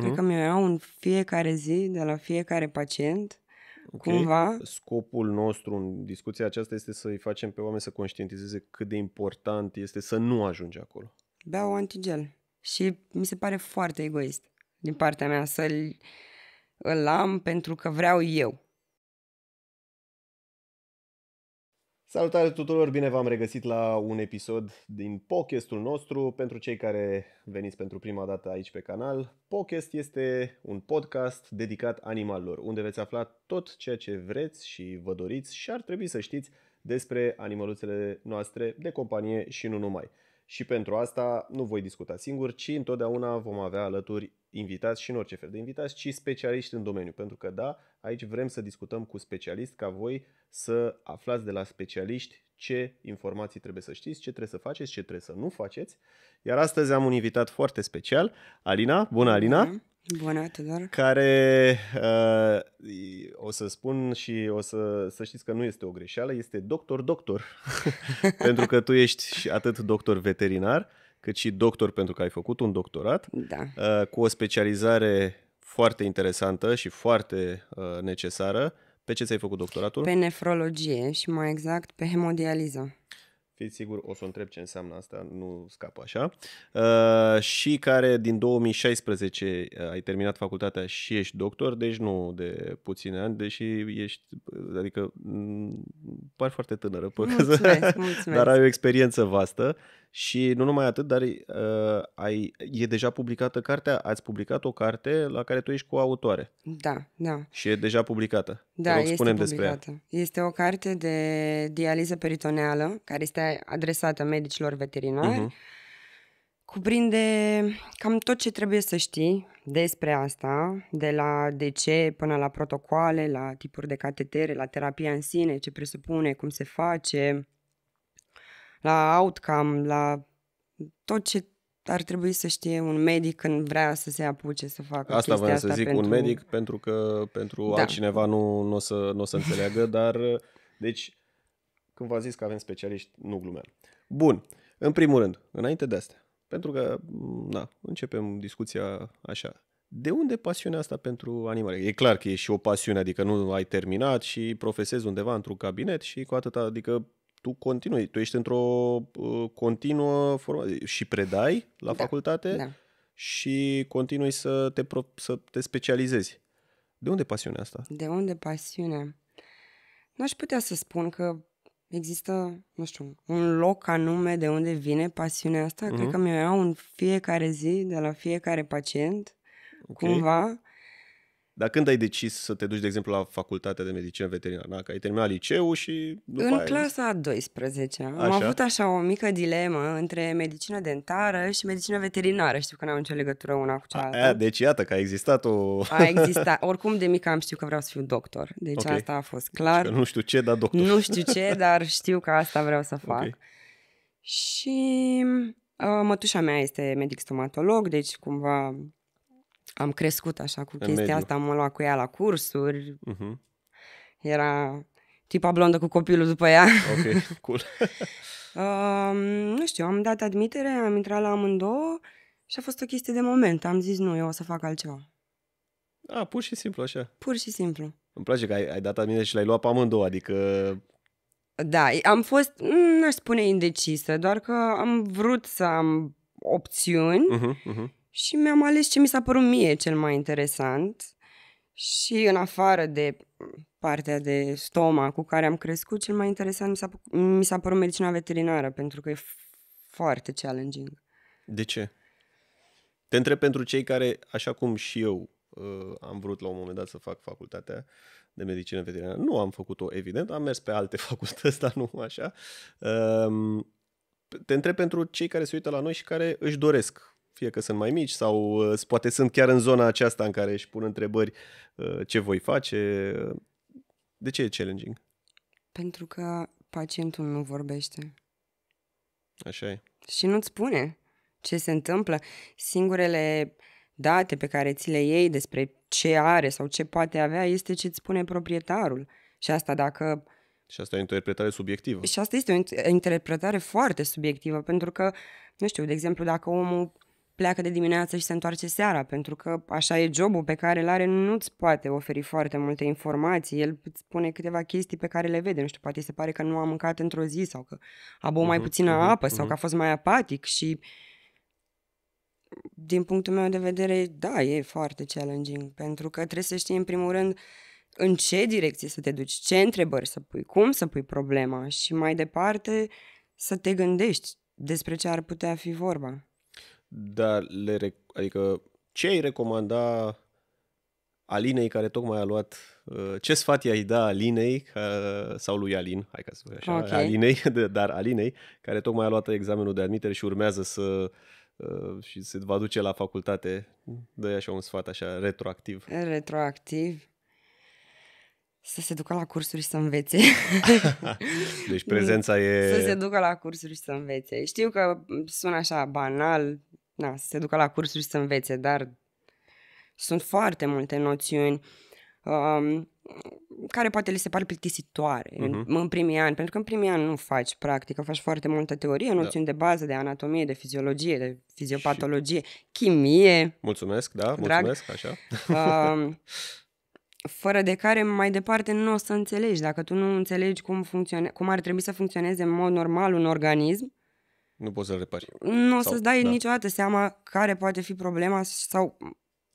Mm-hmm. Cred mhm. că mi-o iau în fiecare zi, de la fiecare pacient, okay. cumva. Scopul nostru în discuția aceasta este să-i facem pe oameni să conștientizeze cât de important este să nu ajungi acolo. Beau antigel și mi se pare foarte egoist din partea mea să-l îl am pentru că vreau eu. Salutare tuturor, bine v-am regăsit la un episod din podcastul nostru. Pentru cei care veniți pentru prima dată aici pe canal, Podcast este un podcast dedicat animalelor, unde veți afla tot ceea ce vreți și vă doriți și ar trebui să știți despre animăluțele noastre de companie și nu numai. Și pentru asta nu voi discuta singur, ci întotdeauna vom avea alături invitați și în orice fel de invitați, ci specialiști în domeniu. Pentru că da, aici vrem să discutăm cu specialiști ca voi să aflați de la specialiști ce informații trebuie să știți, ce trebuie să faceți, ce trebuie să nu faceți. Iar astăzi am un invitat foarte special, Alina. Bună, Alina! Bună. Bună, Tudor! Care, uh, o să spun și o să, să știți că nu este o greșeală, este doctor-doctor, pentru că tu ești și atât doctor veterinar, cât și doctor pentru că ai făcut un doctorat, da. uh, cu o specializare foarte interesantă și foarte uh, necesară, uh, pe ce ți-ai făcut doctoratul? Pe nefrologie și mai exact pe hemodializă fiți sigur, o să o întreb ce înseamnă asta, nu scap așa, uh, și care din 2016 uh, ai terminat facultatea și ești doctor, deci nu de puține ani, deși ești, adică, mm, pari foarte tânără, pe mulțumesc, mulțumesc. dar ai o experiență vastă și nu numai atât, dar uh, ai, e deja publicată cartea, ați publicat o carte la care tu ești autoare. Da, da. Și e deja publicată. Da, rog, este publicată. Despre ea. Este o carte de dializă peritoneală, care este adresată medicilor veterinari uh-huh. cuprinde cam tot ce trebuie să știi despre asta, de la de ce până la protocoale, la tipuri de catetere, la terapia în sine, ce presupune, cum se face, la outcome, la tot ce ar trebui să știe un medic când vrea să se apuce să facă asta. asta vreau să zic, pentru... un medic, pentru că pentru da. altcineva nu, nu, o să, nu o să înțeleagă, dar deci când v a zis că avem specialiști, nu glumeam. Bun, în primul rând, înainte de asta. pentru că, na, începem discuția așa. De unde pasiunea asta pentru animale? E clar că e și o pasiune, adică nu ai terminat și profesezi undeva într-un cabinet și cu atâta, adică tu continui, tu ești într-o uh, continuă formă și predai la da, facultate da. și continui să te, pro- să te specializezi. De unde pasiunea asta? De unde pasiunea? Nu aș putea să spun că există, nu știu, un loc anume de unde vine pasiunea asta? Mm-hmm. Cred mhm. că mi-o iau în fiecare zi, de la fiecare pacient, okay. cumva. Dar când ai decis să te duci, de exemplu, la facultatea de medicină veterinară? Că ai terminat liceul și după În aia... clasa a 12 am avut așa o mică dilemă între medicină dentară și medicină veterinară. Știu că n am nicio legătură una cu cealaltă. A, a, deci iată că a existat o... A existat. Oricum de mic am știut că vreau să fiu doctor. Deci okay. asta a fost clar. Deci nu știu ce, dar doctor. Nu știu ce, dar știu că asta vreau să fac. Okay. Și... Uh, mătușa mea este medic stomatolog, deci cumva am crescut așa cu chestia mediu. asta, mă luat cu ea la cursuri. Uh-huh. Era tipa blondă cu copilul după ea. Ok, cool. uh, nu știu, am dat admitere, am intrat la amândouă și a fost o chestie de moment. Am zis, nu, eu o să fac altceva. A, pur și simplu așa. Pur și simplu. Îmi place că ai, ai dat admitere și l-ai luat pe amândouă, adică... Da, am fost, n-aș spune indecisă, doar că am vrut să am opțiuni uh-huh, uh-huh și mi-am ales ce mi s-a părut mie cel mai interesant și în afară de partea de stoma cu care am crescut, cel mai interesant mi s-a, mi s-a părut medicina veterinară, pentru că e foarte challenging. De ce? Te întreb pentru cei care, așa cum și eu uh, am vrut la un moment dat să fac facultatea de medicină veterinară, nu am făcut-o, evident, am mers pe alte facultăți, dar nu așa. Um, te întreb pentru cei care se uită la noi și care își doresc fie că sunt mai mici sau uh, poate sunt chiar în zona aceasta în care își pun întrebări uh, ce voi face. Uh, de ce e challenging? Pentru că pacientul nu vorbește. Așa e. Și nu-ți spune ce se întâmplă. Singurele date pe care ți le iei despre ce are sau ce poate avea este ce îți spune proprietarul. Și asta dacă... Și asta e o interpretare subiectivă. Și asta este o interpretare foarte subiectivă, pentru că, nu știu, de exemplu, dacă omul pleacă de dimineață și se întoarce seara, pentru că așa e jobul pe care îl are, nu-ți poate oferi foarte multe informații. El îți spune câteva chestii pe care le vede, nu știu, poate se pare că nu a mâncat într-o zi sau că a băut uh-huh, mai mhm, puțină uh-huh, apă uh-huh. sau mhm. că a fost mai apatic și din punctul meu de vedere, da, e foarte challenging, pentru că trebuie să știi în primul rând în ce direcție să te duci, ce întrebări să pui, cum să pui problema și mai departe să te gândești despre ce ar putea fi vorba. Dar le, rec- adică ce ai recomanda Alinei care tocmai a luat, uh, ce sfat i-ai da Alinei sau lui Alin, hai ca să spun așa, okay. Alinei, dar Alinei, care tocmai a luat examenul de admitere și urmează să uh, și se va duce la facultate, dă așa un sfat așa retroactiv. Retroactiv? Să se ducă la cursuri și să învețe. deci prezența e... Să se ducă la cursuri și să învețe. Știu că sună așa banal, da, să se ducă la cursuri și să învețe, dar sunt foarte multe noțiuni um, care poate le se par plictisitoare uh-huh. în, mhm. în primii ani, pentru că în primii ani nu faci practică, faci foarte multă teorie, da. noțiuni da. de bază, de anatomie, de fiziologie, de fiziopatologie, și... chimie. Mulțumesc, da, drag. mulțumesc, așa. Um, fără de care mai departe nu o să înțelegi. Dacă tu nu înțelegi cum, funcționează, cum ar trebui să funcționeze în mod normal un organism, nu poți să-l repari. Nu o să-ți dai da. niciodată seama care poate fi problema sau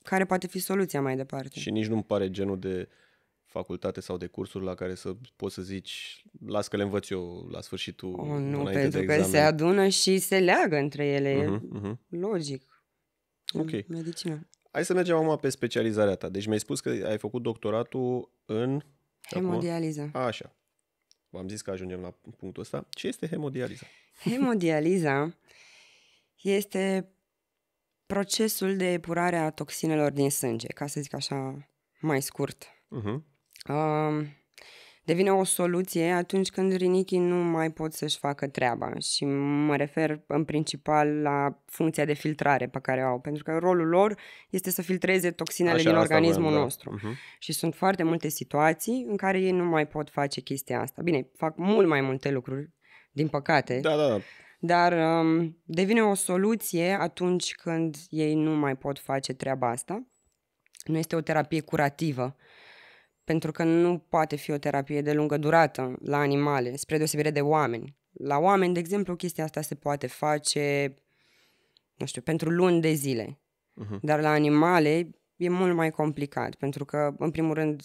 care poate fi soluția mai departe. Și nici nu-mi pare genul de facultate sau de cursuri la care să poți să zici, las că le învăț eu la sfârșitul oh, Nu, pentru că se adună și se leagă între ele, uh-huh, uh-huh. logic. Ok. Medicină. Hai să mergem acum pe specializarea ta. Deci mi-ai spus că ai făcut doctoratul în... Hemodializă. Acum... A, așa. V-am zis că ajungem la punctul ăsta. Ce este hemodializa? Hemodializa este procesul de epurare a toxinelor din sânge, ca să zic așa mai scurt. Uh-huh. Uh, devine o soluție atunci când rinichii nu mai pot să-și facă treaba și mă refer în principal la funcția de filtrare pe care o au, pentru că rolul lor este să filtreze toxinele Așa, din organismul vreau, da. nostru. Da. Uh-huh. Și sunt foarte multe situații în care ei nu mai pot face chestia asta. Bine, fac mult mai multe lucruri din păcate. Da, da, da. Dar um, devine o soluție atunci când ei nu mai pot face treaba asta. Nu este o terapie curativă, pentru că nu poate fi o terapie de lungă durată la animale, spre deosebire de oameni. La oameni, de exemplu, chestia asta se poate face, nu știu, pentru luni de zile. Uh-huh. Dar la animale e mult mai complicat, pentru că, în primul rând,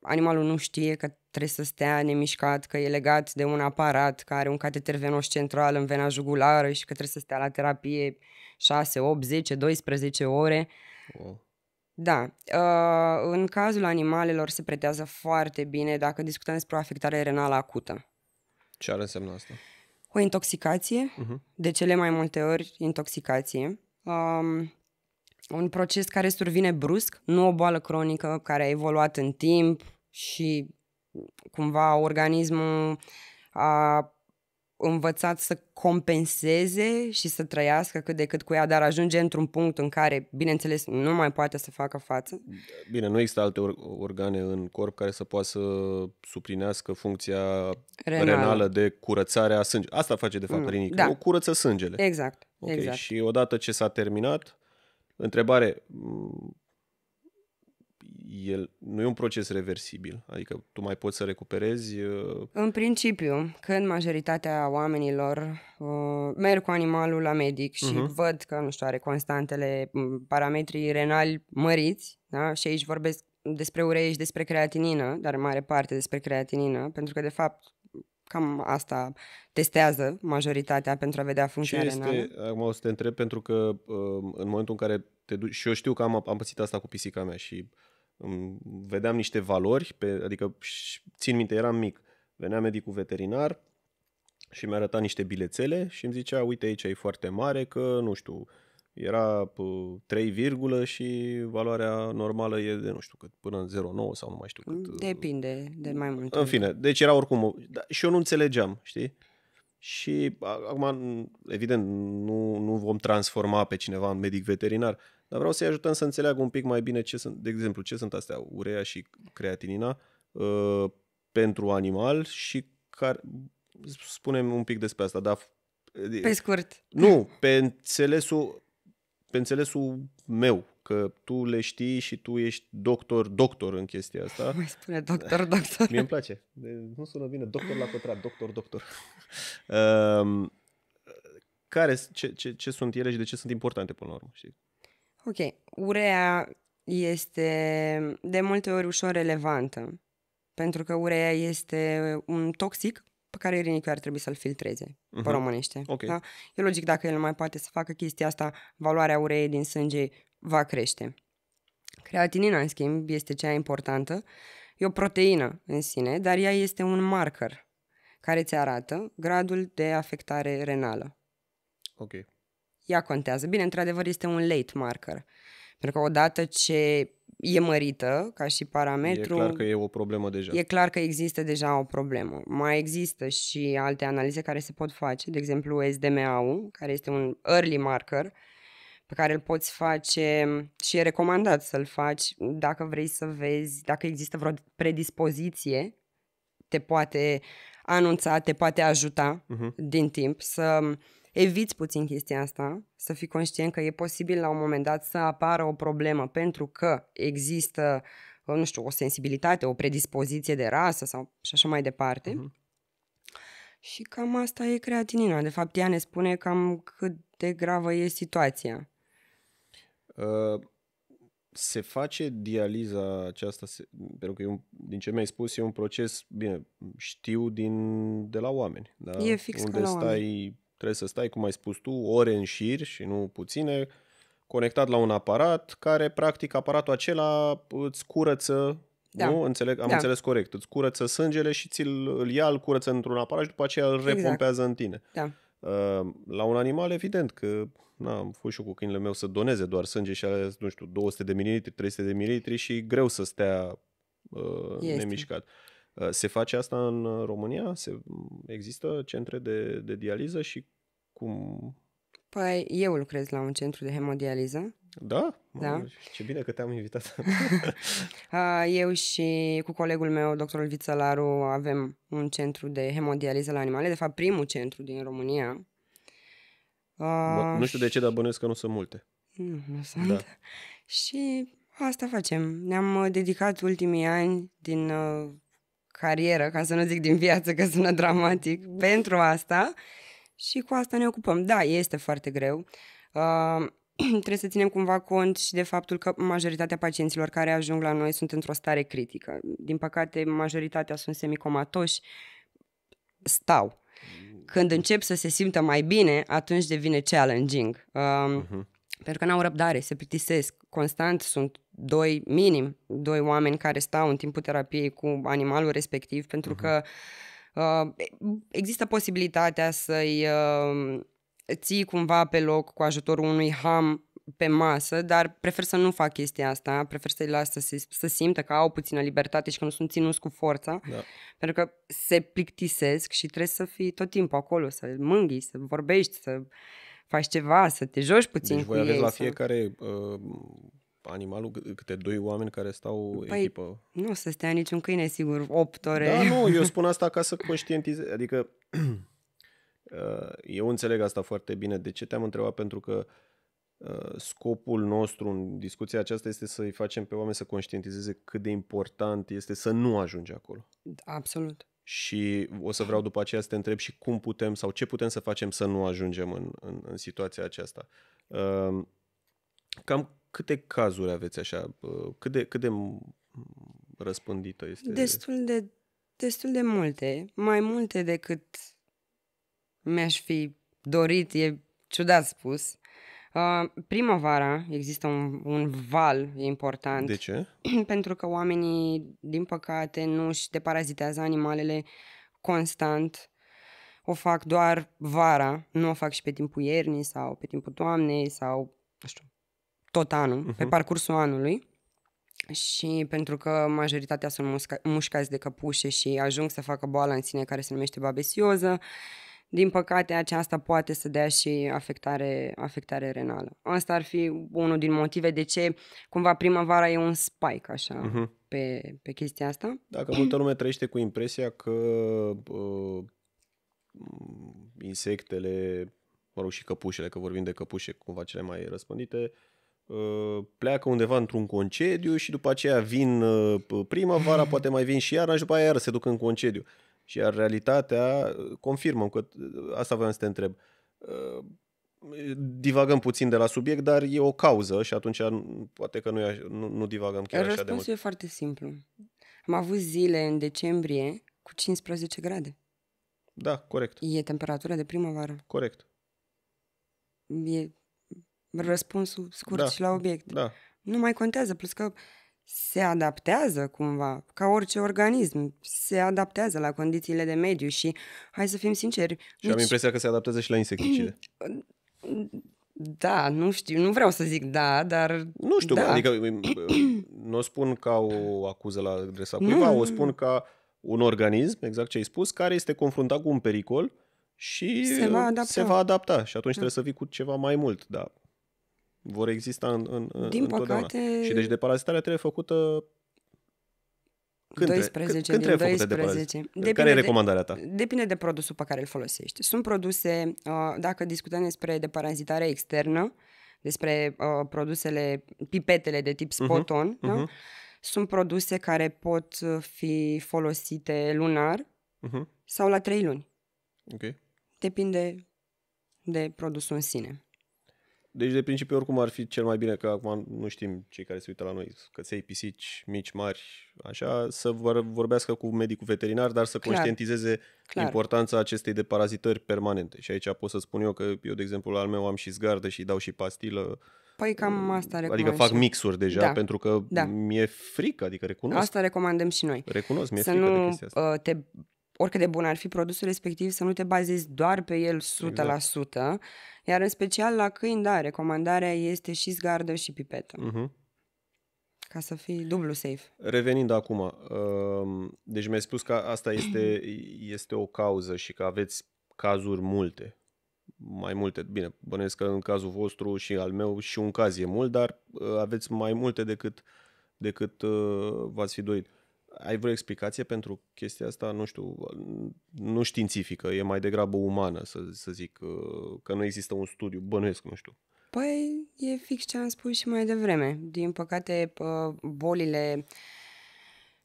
animalul nu știe că trebuie să stea nemișcat, că e legat de un aparat care are un cateter venos central în vena jugulară și că trebuie să stea la terapie 6, 8, 10, 12 ore. Wow. Da, uh, în cazul animalelor se pretează foarte bine dacă discutăm despre o afectare renală acută. Ce ar însemna asta? O intoxicație, uh-huh. de cele mai multe ori intoxicație. Um, un proces care survine brusc, nu o boală cronică care a evoluat în timp și cumva organismul a învățat să compenseze și să trăiască cât de cât cu ea, dar ajunge într-un punct în care, bineînțeles, nu mai poate să facă față. Bine, nu există alte organe în corp care să poată să suplinească funcția renală, renală de curățare a sângelui. Asta face, de fapt, mm, rinică. Da. O curăță sângele. Exact. Okay. exact. Și odată ce s-a terminat, întrebare, el nu e un proces reversibil, adică tu mai poți să recuperezi. Uh, în principiu, când majoritatea oamenilor uh, merg cu animalul la medic și uh-huh. văd că, nu știu, are constantele, mm, parametrii renali măriți, da? și aici vorbesc despre urei și despre creatinină, dar în mare parte despre creatinină, pentru că, de fapt, cam asta testează majoritatea pentru a vedea funcția Ce renală. acum o să te întreb, pentru că uh, în momentul în care te duci, și eu știu că am, am pățit asta cu pisica mea și vedeam niște valori, pe, adică țin minte, eram mic, venea medicul veterinar și mi-a arătat niște bilețele și îmi zicea, uite aici e foarte mare că, nu știu, era 3, și valoarea normală e de nu știu cât, până în 0,9 sau nu mai știu cât. Uh, Depinde de mai mult. În fine, deci era oricum, da, și eu nu înțelegeam, știi? Și acum, evident, nu, nu vom transforma pe cineva în medic veterinar, dar vreau să-i ajutăm să înțeleagă un pic mai bine ce sunt, de exemplu, ce sunt astea, urea și creatinina uh, pentru animal și care, spunem un pic despre asta, dar... Pe scurt. Nu, pe înțelesul, pe înțelesul meu, că tu le știi și tu ești doctor, doctor în chestia asta. Mai spune doctor, doctor. Mie îmi place. Nu sună bine, doctor la pătrat, doctor, doctor. Um, care, ce, ce, ce sunt ele și de ce sunt importante până la urmă, știi? Ok, urea este de multe ori ușor relevantă, pentru că urea este un toxic pe care rinichiul ar trebui să-l filtreze, uh-huh. pe mhm. românește. Okay. Da? E logic, dacă el nu mai poate să facă chestia asta, valoarea ureei din sânge va crește. Creatinina, în schimb, este cea importantă. E o proteină în sine, dar ea este un marker care ți arată gradul de afectare renală. Ok ea contează. Bine, într-adevăr, este un late marker. Pentru că odată ce e mărită ca și parametru... E clar că e o problemă deja. E clar că există deja o problemă. Mai există și alte analize care se pot face, de exemplu SDMA-ul, care este un early marker, pe care îl poți face și e recomandat să-l faci dacă vrei să vezi dacă există vreo predispoziție, te poate anunța, te poate ajuta uh-huh. din timp să eviți puțin chestia asta, să fii conștient că e posibil la un moment dat să apară o problemă pentru că există, uh, nu știu, o sensibilitate, o predispoziție de rasă sau și așa mai departe. Uh-huh. Și cam asta e creatinina. De fapt, ea ne spune cam cât de gravă e situația. Uh, se face dializa aceasta, se, pentru că un, din ce mi-ai spus, e un proces, bine, știu din, de la oameni. Da? E fix Unde ca la stai oameni Trebuie să stai, cum ai spus tu, ore în șir și nu puține, conectat la un aparat care, practic, aparatul acela îți curăță da. Nu? Înțeleg, am da. înțeles corect. Îți curăță sângele și ți-l îl ia, îl curăță într-un aparat și după aceea îl exact. repompează exact. în tine. Da. Uh, la un animal, evident că na, am fost și eu cu câinele meu să doneze doar sânge și ales, nu știu, 200 de mililitri, 300 de mililitri și greu să stea uh, este. Uh, se face asta în uh, România? Se, există centre de, de dializă și cum... Păi eu lucrez la un centru de hemodializă. Da? da. Ce bine că te-am invitat. Uh, eu și cu colegul meu, doctorul Vițălaru, avem un centru de hemodializă la animale, de fapt primul centru din România. Bă, nu știu de ce, dar bănuiesc că nu sunt multe. Nu, nu sunt. Da. Și asta facem. Ne-am dedicat ultimii ani din carieră, ca să nu zic din viață, că sună dramatic, pentru asta și cu asta ne ocupăm. Da, este foarte greu. Uh, trebuie să ținem cumva cont și de faptul că majoritatea pacienților care ajung la noi sunt într-o stare critică. Din păcate, majoritatea sunt semicomatoși, stau. Când încep să se simtă mai bine, atunci devine challenging. uh, uh-huh. Pentru că n-au răbdare, se plictisesc, constant sunt doi, minim, doi oameni care stau în timpul terapiei cu animalul respectiv, pentru uh-huh. că uh, există posibilitatea să-i uh, ții cumva pe loc cu ajutorul unui ham pe masă, dar prefer să nu fac chestia asta, prefer să-i las să, să simtă că au puțină libertate și că nu sunt ținuți cu forța, da. pentru că se plictisesc și trebuie să fii tot timpul acolo, să mânghii, să vorbești, să faci ceva, să te joci puțin deci cu voi ei. aveți la fiecare uh, animalul câte doi oameni care stau păi, echipă. Nu să stea niciun câine, sigur, 8 ore. Da, nu, eu spun asta ca să conștientizez. Adică uh, eu înțeleg asta foarte bine. De ce te-am întrebat? Pentru că uh, scopul nostru în discuția aceasta este să-i facem pe oameni să conștientizeze cât de important este să nu ajungi acolo. Absolut. Și o să vreau după aceea să te întreb și cum putem sau ce putem să facem să nu ajungem în, în, în situația aceasta. Uh, cam câte cazuri aveți așa? Cât de, cât de răspândită este? Destul de, destul de multe. Mai multe decât mi-aș fi dorit, e ciudat spus. primăvara există un, un val important. De ce? Pentru că oamenii, din păcate, nu își deparazitează animalele constant. O fac doar vara, nu o fac și pe timpul iernii sau pe timpul toamnei sau, nu știu, tot anul, uh-huh. pe mhm. parcursul anului. Și pentru că majoritatea sunt musca- mușcați de căpușe și ajung să facă boala în sine care se numește babesioză, din păcate aceasta poate să dea și afectare, afectare renală. Asta ar fi unul din motive de ce cumva primăvara e un spike așa uh-huh. pe, pe chestia asta. Dacă multă lume trăiește cu impresia că uh, insectele, mă rog și căpușele, că vorbim de căpușe cumva cele mai răspândite, uh, Uh, pleacă undeva într-un concediu și după aceea vin uh, primăvara, poate mai vin și iarna și după aia iară se duc în concediu. Și iar realitatea, uh, confirmăm că asta vreau să te întreb, divagăm puțin de la subiect, dar e o cauză și atunci poate că nu, așa, nu, nu divagăm chiar Răspunsul așa de mult. Răspunsul e foarte simplu. Am avut zile în decembrie cu 15 grade. Da, corect. E temperatura de primăvară. Corect. E răspunsul scurt da. și la obiect. Da. Nu mai contează, plus că se adaptează cumva, ca orice organism, se adaptează la condițiile de mediu și, hai să fim sinceri... Și nici... am impresia că se adaptează și la insecticide. Da, nu știu, nu vreau să zic da, dar... Nu știu, da. adică nu o spun ca o acuză la adresa cuiva, o spun ca un organism, exact ce ai spus, care este confruntat cu un pericol și se va adapta. Se va adapta și atunci da. trebuie să vii cu ceva mai mult, da vor exista în, în, Din întotdeauna. Păcate... Și deci deparazitarea trebuie făcută când 12 când, când din trebuie 12. De care e recomandarea ta? De, depinde de produsul pe care îl folosești. Sunt produse, uh, dacă discutăm despre deparazitarea externă, despre uh, produsele, pipetele de tip mhm. spoton, uh-huh, da? uh-huh. sunt produse care pot fi folosite lunar uh-huh. sau la 3 luni. Okay. Depinde de produsul în sine. Deci, de principiu, oricum ar fi cel mai bine, că acum nu știm cei care se uită la noi, căței, pisici, mici, mari, așa, să vorbească cu medicul veterinar, dar să Clar. conștientizeze Clar. importanța acestei de parazitări permanente. Și aici pot să spun eu că eu, de exemplu, la al meu am și zgardă și dau și pastilă. Păi cam asta recomandăm. Adică fac și... mixuri deja, da. pentru că da. mi-e frică, adică recunosc. Asta recomandăm și noi. Recunosc, mi-e să frică nu de chestia asta. Uh, te oricât de bun ar fi produsul respectiv, să nu te bazezi doar pe el 100%, exact. iar în special la câini, da, recomandarea este și zgardă și pipetă. Uh-huh. Ca să fii dublu safe. Revenind acum, um, deci mi-ai spus că asta este, este o cauză și că aveți cazuri multe. Mai multe, bine, bănesc că în cazul vostru și al meu și un caz e mult, dar uh, aveți mai multe decât, decât uh, v-ați fi dorit. Ai vreo explicație pentru chestia asta? Nu știu, nu științifică, e mai degrabă umană, să, să zic, uh, că nu există un studiu, bănuiesc, nu știu. Păi, e fix ce am spus și mai devreme. Din păcate, bolile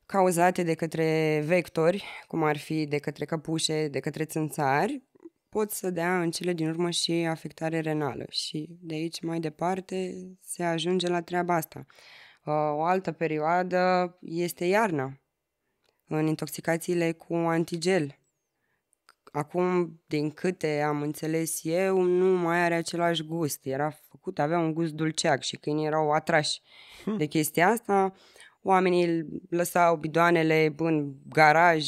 cauzate de către vectori, cum ar fi de către căpușe, de către țânțari, pot să dea în cele din urmă și afectare renală. Și de aici mai departe se ajunge la treaba asta. Uh, Uh, o altă perioadă este iarna, în intoxicațiile cu antigel. Acum, din câte am înțeles eu, nu mai are același gust. Era făcut, avea un gust dulceac și câinii erau atrași hm. de chestia asta. Oamenii lăsau bidoanele în garaj,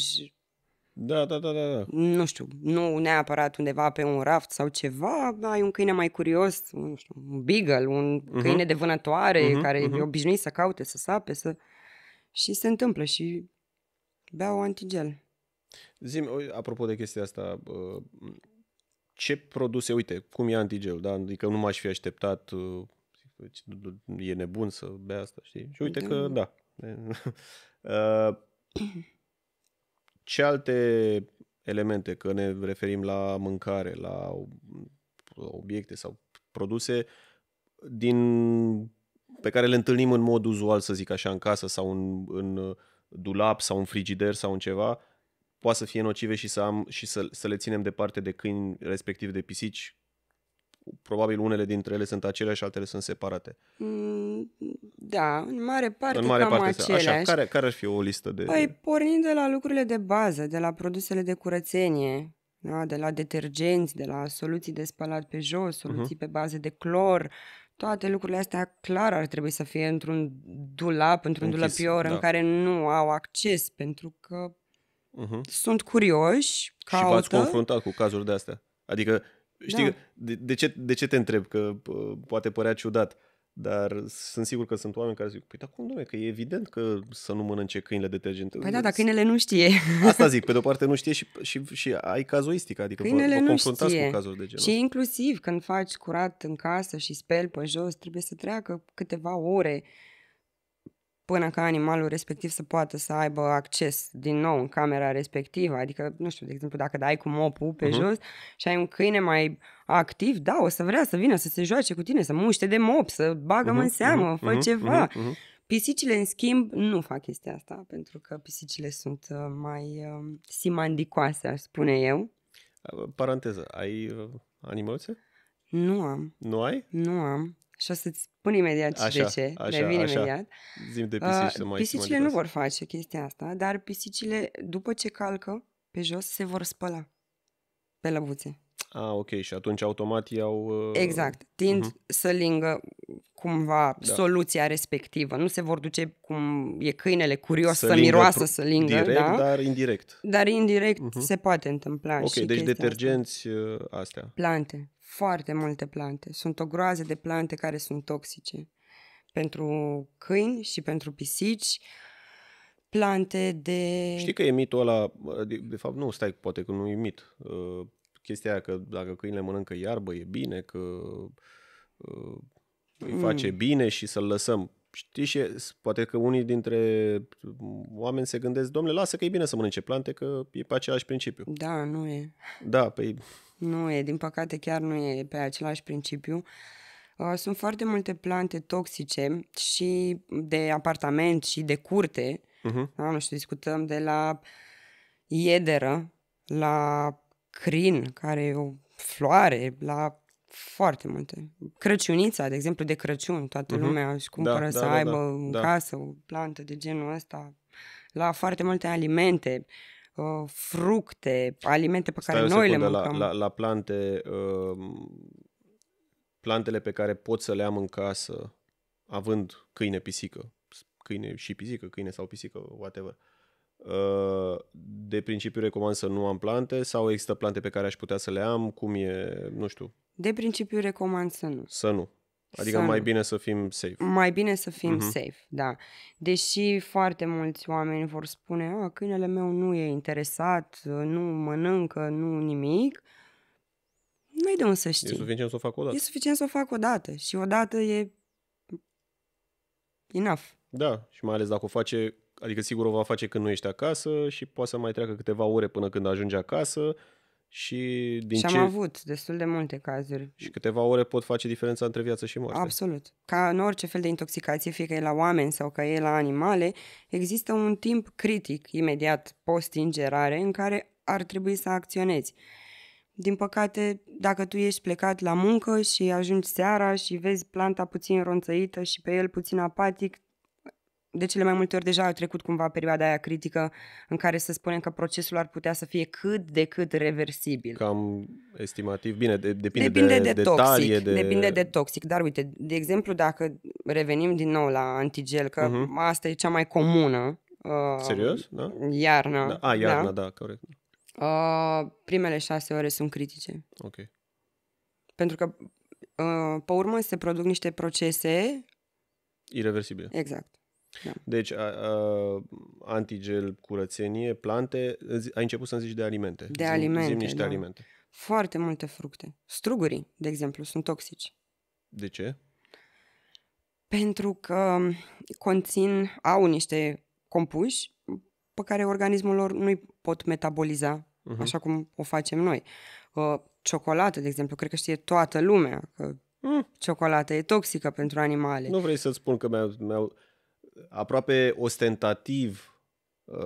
da, da, da, da, da. Nu știu, nu neapărat undeva pe un raft sau ceva, ai un câine mai curios, nu știu, un beagle, un uh-huh. câine de vânătoare uh-huh, care uh-huh. e obișnuit să caute, să sape, să... Și se întâmplă și bea o antigel. Zim, apropo de chestia asta, uh, ce produse, uite, cum e antigel, da? Adică nu m-aș fi așteptat, uh, e nebun să bea asta, știi? Și uite că, da. da. Uh, ce alte elemente, că ne referim la mâncare, la obiecte sau produse din, pe care le întâlnim în mod uzual, să zic așa, în casă sau în, în dulap sau în frigider sau în ceva, poate să fie nocive și să, am, și să, să le ținem departe de câini, respectiv de pisici, probabil unele dintre ele sunt aceleași, altele sunt separate. Mm, da, în mare parte în mare cam parte aceleași. Așa, care, care ar fi o listă de... Păi, pornind de la lucrurile de bază, de la produsele de curățenie, da? de la detergenți, de la soluții de spălat pe jos, mhm. soluții uh-huh. pe bază de clor, toate lucrurile astea clar ar trebui să fie într-un dulap, într-un Închis, dulapior da. în care nu au acces, pentru că uh-huh. sunt curioși, caută. Și v-ați confruntat cu cazuri de astea? Adică Știi, da. că, de, de, ce, de ce te întreb? Că poate părea ciudat, dar sunt sigur că sunt oameni care zic, păi da, cum, dom'le, că e evident că să nu mănânce câinile detergent. Păi da, dar câinele nu știe. Asta zic, pe de-o parte nu știe și, și, și ai cazuistică, adică câinele vă, vă confruntați știe. cu cazuri de genul Și inclusiv când faci curat în casă și speli pe jos, trebuie să treacă câteva ore până ca animalul respectiv să poată să aibă acces din nou în camera respectivă. Adică, nu știu, de exemplu, dacă dai cu mopul pe uh-huh. jos și ai un câine mai activ, da, o să vrea să vină să se joace cu tine, să muște de mop, să bagă uh-huh, în mhm, seamă, uh-huh, fă uh-huh, ceva. Uh-huh, Pisicile, în schimb, nu fac chestia asta, pentru că pisicile sunt uh, mai uh, simandicoase, aș spune eu. Paranteză, ai uh, animăluțe? Nu am. Nu ai? Nu am. Și o să-ți spun imediat așa, de ce, așa, revin așa. imediat. Zim de ah, pisici uh, să mai Pisicile nu vor face chestia asta, dar pisicile, după ce calcă pe jos, se vor spăla pe lăbuțe. Ah, ok. Și atunci automat iau... Uh... Exact. Tind uh-huh. să lingă cumva da. soluția respectivă. Nu se vor duce cum e câinele curios să, să miroasă, pro- să lingă. Direct, da? dar indirect. Dar indirect uh-huh. se poate întâmpla. Ok, și deci detergenți astea. Uh, astea. Plante foarte multe plante. Sunt o groază de plante care sunt toxice pentru câini și pentru pisici. Plante de... Știi că e mitul ăla, de, de fapt nu, stai, poate că nu e mit. Uh, chestia aia că dacă câinile mănâncă iarbă e bine, că uh, îi mm. face mm. bine și să-l lăsăm. Știi și poate că unii dintre oameni se gândesc, domnule, lasă că e bine să mănânce plante, că e pe același principiu. Da, nu e. Da, păi nu e, din păcate chiar nu e pe același principiu. Uh, sunt foarte multe plante toxice și de apartament și de curte. Uh-huh. Da, nu știu, discutăm de la iederă, la crin, care e o floare, la foarte multe. Crăciunița, de exemplu, de Crăciun, toată uh-huh. lumea își da, cumpără da, să da, da aibă da, da. în da. casă o plantă de genul ăsta. La foarte multe alimente, Uh, fructe, alimente pe care Stai noi secundă, le mâncăm. La, la, la plante, um, plantele pe care pot să le am în casă, având câine, pisică, câine și pisică, câine sau pisică, whatever, uh, de principiu recomand să nu am plante sau există plante pe care aș putea să le am, cum e, nu știu. De principiu recomand să nu. Să nu. Adică să, mai bine să fim safe. Mai bine să fim mm-hmm. safe, da. Deși foarte mulți oameni vor spune, a, câinele meu nu e interesat, nu mănâncă, nu nimic, nu ai de unde să știi. E suficient să o fac o dată. E suficient să o fac o dată și odată e enough. Da, și mai ales dacă o face, adică sigur o va face când nu ești acasă și poate să mai treacă câteva ore până când ajunge acasă, și din și am ce... avut destul de multe cazuri. Și câteva ore pot face diferența între viață și moarte. Absolut. Ca în orice fel de intoxicație, fie că e la oameni sau că e la animale, există un timp critic imediat post-ingerare în care ar trebui să acționezi. Din păcate, dacă tu ești plecat la muncă și ajungi seara și vezi planta puțin ronțăită și pe el puțin apatic, de cele mai multe ori deja au trecut cumva perioada aia critică în care să spunem că procesul ar putea să fie cât de cât reversibil. Cam estimativ, bine, de, depinde, depinde de, de de Toxic, de... Depinde de toxic, dar uite, de exemplu dacă revenim din nou la antigel, că uh-huh. asta e cea mai comună. Uh, Serios? Da? Iarna. Da, a, iarna, da, da corect. Uh, primele șase ore sunt critice. Ok. Pentru că uh, pe urmă se produc niște procese Irreversibile. Exact. Da. Deci, a, a, antigel, curățenie, plante, ai început să-mi zici de alimente. De zim, alimente, zim niște da. alimente. Foarte multe fructe. Strugurii, de exemplu, sunt toxici. De ce? Pentru că conțin, au niște compuși pe care organismul lor nu-i pot metaboliza uh-huh. așa cum o facem noi. Uh, ciocolată, de exemplu, cred că știe toată lumea că mm. ciocolată e toxică pentru animale. Nu vrei să-ți spun că mi-au, mi-au aproape ostentativ, uh,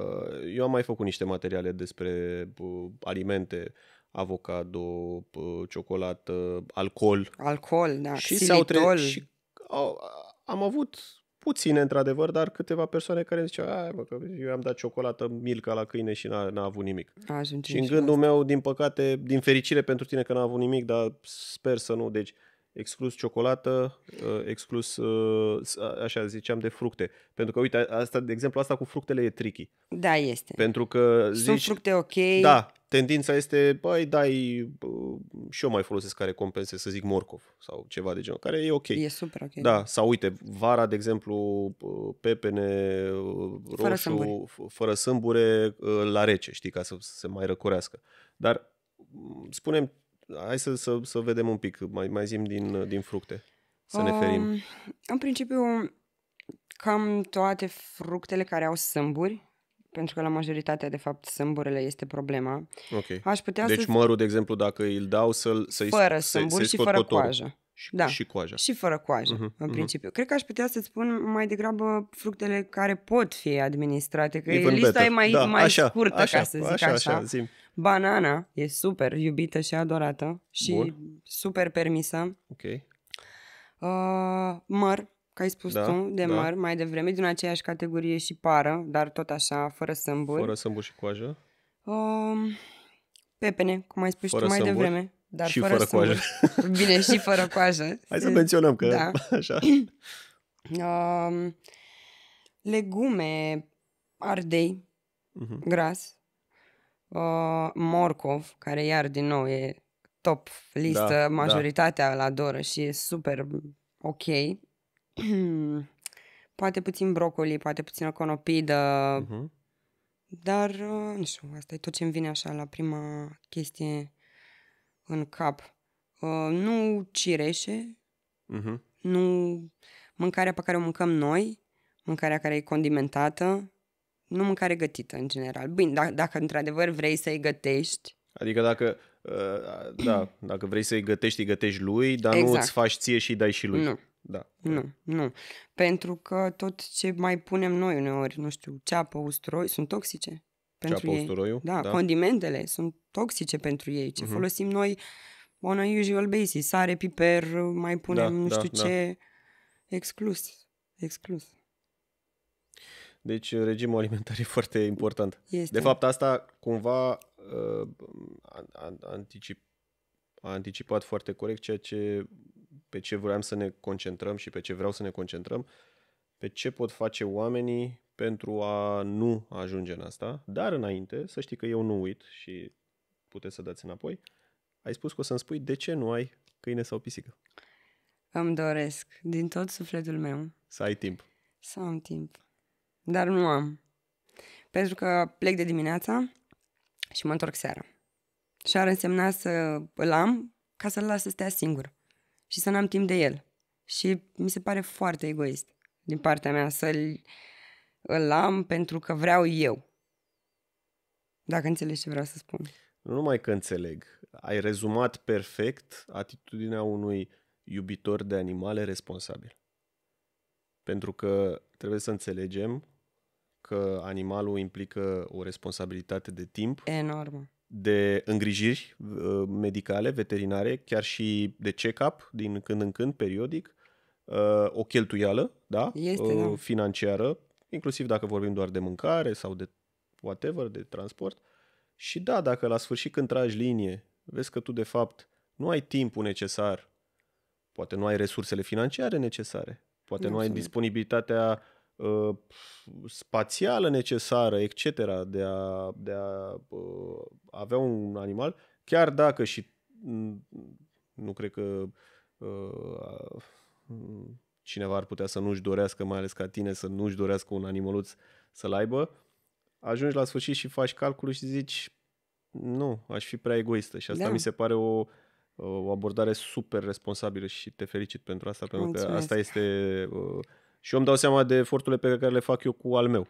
eu am mai făcut niște materiale despre uh, alimente, avocado, uh, ciocolată, alcool. Alcool, da, și xilitol. Tre- și au, am avut puține, într-adevăr, dar câteva persoane care ziceau, a, bă, că eu am dat ciocolată milca la câine și n-a, n-a avut nimic. Ajungem și în gândul asta. meu, din păcate, din fericire pentru tine că n-a avut nimic, dar sper să nu, deci exclus ciocolată, uh, exclus, uh, așa ziceam, de fructe. Pentru că, uite, asta, de exemplu, asta cu fructele e tricky. Da, este. Pentru că zici... Sunt fructe ok. Da, tendința este, băi, dai, uh, și eu mai folosesc care compense, să zic morcov sau ceva de genul, care e ok. E super ok. Da, sau uite, vara, de exemplu, pepene, roșu, fără sâmbure, fără sâmbure la rece, știi, ca să se mai răcorească. Dar mm, spunem hai să, să, să vedem un pic, mai, mai zim din, din fructe, să ne ferim. Um, în principiu, cam toate fructele care au sâmburi, pentru că la majoritatea, de fapt, sâmburele este problema. Ok. Aș putea deci să... mărul, de exemplu, dacă îl dau, să i să-i Fără sâmburi și fără cotorul. coajă. Și, da. și coaja. Și fără coajă, uh-huh, în mhm. principiu. Uh-huh. Cred că aș putea să-ți spun mai degrabă fructele care pot fi administrate, că Even lista better. e mai, da, mai așa, scurtă, așa, ca să zic așa. așa. așa. Banana e super iubită și adorată și Bun. super permisă. Ok. Uh, măr, ca ai spus da, tu, de da. măr mai devreme, din aceeași categorie și pară, dar tot așa, fără sâmburi. Fără sâmburi și coajă? Uh, pepene, cum ai spus fără tu mai sâmburi. devreme. Dar și fără, fără coajă. Bine, și fără coajă. Hai să menționăm că da. așa. Uh, legume, ardei, uh-huh. gras, uh, Morcov, care iar din nou e top listă, da, da. majoritatea da. la adoră și e super ok. poate puțin brocoli, poate o conopidă, uh-huh. dar uh, nu știu, asta e tot ce îmi vine așa la prima chestie în cap. Uh, nu cireșe, uh-huh. nu mâncarea pe care o mâncăm noi, mâncarea care e condimentată, nu mâncare gătită în general. Bine, dacă, dacă într-adevăr vrei să-i gătești. Adică dacă, uh, da, dacă vrei să-i gătești, îi gătești lui, dar exact. nu îți faci ție și îi dai și lui. Nu. Da. Nu, nu. Pentru că tot ce mai punem noi uneori, nu știu, ceapă, usturoi, sunt toxice pentru ceapă, ei. usturoiul? Da, da, condimentele sunt toxice pentru ei. Ce uh-huh. folosim noi on a usual basis, sare, piper, mai punem da, nu da, știu da. ce exclus. Exclus. Deci uh, regimul alimentar e foarte important. Este. De fapt, asta cumva a, uh, a, anticip, a anticipat foarte corect ceea ce pe ce vreau să ne concentrăm și pe ce vreau să ne concentrăm, pe ce pot face oamenii pentru a nu ajunge în asta. Dar înainte, să știi că eu nu uit și puteți să dați înapoi, ai spus că o să-mi spui de ce nu ai câine sau pisică. Îmi doresc, din tot sufletul meu. Să ai timp. Să am timp dar nu am. Pentru că plec de dimineața și mă întorc seara. Și ar însemna să îl am ca să-l las să stea singur și să n-am timp de el. Și mi se pare foarte egoist din partea mea să-l îl am pentru că vreau eu. Dacă înțelegi ce vreau să spun. Nu numai că înțeleg, ai rezumat perfect atitudinea unui iubitor de animale responsabil. Pentru că trebuie să înțelegem că animalul implică o responsabilitate de timp. Enormă. De îngrijiri uh, medicale, veterinare, chiar și de check-up din când în când, periodic. Uh, o cheltuială, da? Este, uh, da. Financiară, inclusiv dacă vorbim doar de mâncare sau de whatever, de transport. Și da, dacă la sfârșit când tragi linie, vezi că tu de fapt nu ai timpul necesar, poate nu ai resursele financiare necesare, poate nu, nu ai disponibilitatea Uh, spațială necesară, etc., de a, de a uh, avea un animal, chiar dacă și mm, nu cred că uh, cineva ar putea să nu-și dorească, mai ales ca tine, să nu-și dorească un animăluț să-l aibă, ajungi la sfârșit și faci calculul și zici nu, aș fi prea egoistă și asta da. mi se pare o, o abordare super responsabilă și te felicit pentru asta, pentru Mulțumesc. că asta este uh, și eu îmi dau seama de eforturile pe care le fac eu cu al meu.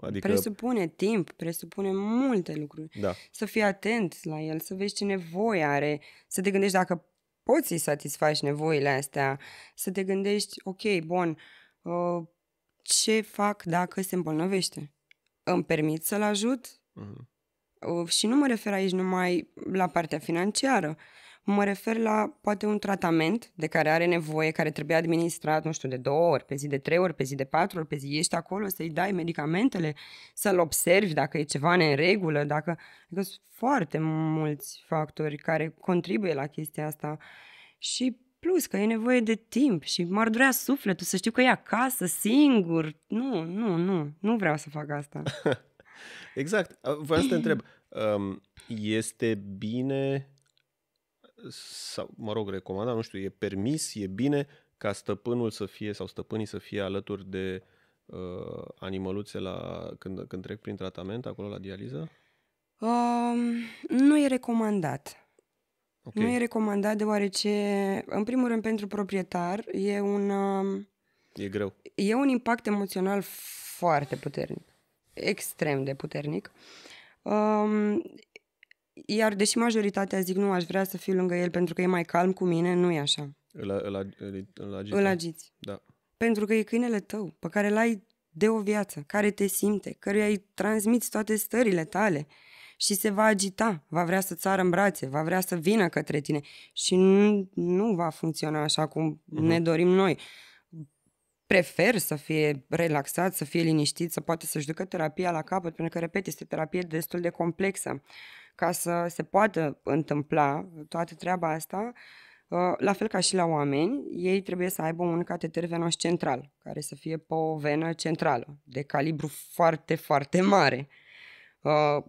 Adică... Presupune timp, presupune multe lucruri. Da. Să fii atent la el, să vezi ce nevoie are, să te gândești dacă poți să-i satisfaci nevoile astea, să te gândești, ok, bun, uh, ce fac dacă se îmbolnăvește? Îmi permit să-l ajut? Uh-huh. Uh, și nu mă refer aici numai la partea financiară. Uh, Mă refer la poate un tratament de care are nevoie, care trebuie administrat, nu știu, de două ori pe zi, de trei ori pe zi, de patru ori pe zi. Ești acolo să-i dai medicamentele, să-l observi dacă e ceva în regulă, dacă... Adică sunt foarte mulți factori care contribuie la chestia asta. Și plus că e nevoie de timp și m-ar durea sufletul să știu că e acasă, singur. Nu, nu, nu, nu vreau să fac asta. exact. Vreau să te întreb, um, este bine sau, mă rog, recomandat, nu știu, e permis, e bine ca stăpânul să fie sau stăpânii să fie alături de uh, animăluțe la, când, când trec prin tratament, acolo la dializă? Uh, nu e recomandat. Okay. Nu e recomandat deoarece, în primul rând, pentru proprietar e un... Uh, e greu. E un impact emoțional foarte puternic. Extrem de puternic. Um, iar deși majoritatea zic nu aș vrea să fiu lângă el pentru că e mai calm cu mine, nu e așa. Îl, îl, îl, îl, agiți. îl da. agiți. Da. Pentru că e câinele tău, pe care l-ai de o viață, care te simte, căruia îi transmiți toate stările tale și se va agita, va vrea să țară în brațe, va vrea să vină către tine și nu, nu va funcționa așa cum uh-huh. ne dorim noi. Prefer să fie relaxat, să fie liniștit, să poată să-și ducă terapia la capăt, pentru că, repet, este terapie destul de complexă. Uh, ca să se poată întâmpla toată treaba asta, ă, la fel ca și la oameni, ei trebuie să aibă un cateter venos central, care să fie pe o venă centrală, de calibru foarte, foarte mare. Ă,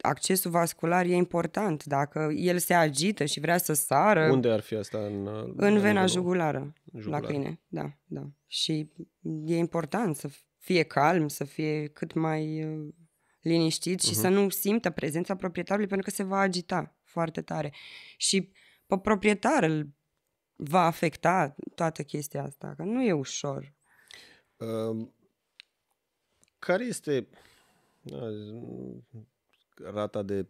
accesul vascular e important. Dacă el se agită și vrea să sară... Unde ar fi asta? În, în, în vena jugulară, jugulară, la câine. Da, da. Și e important să fie calm, să fie cât mai liniștit uh-huh. și să mhm. nu simtă prezența proprietarului pentru că se va agita foarte tare. Și pe proprietar îl va afecta toată chestia asta, că nu e ușor. Um, care este da, rata de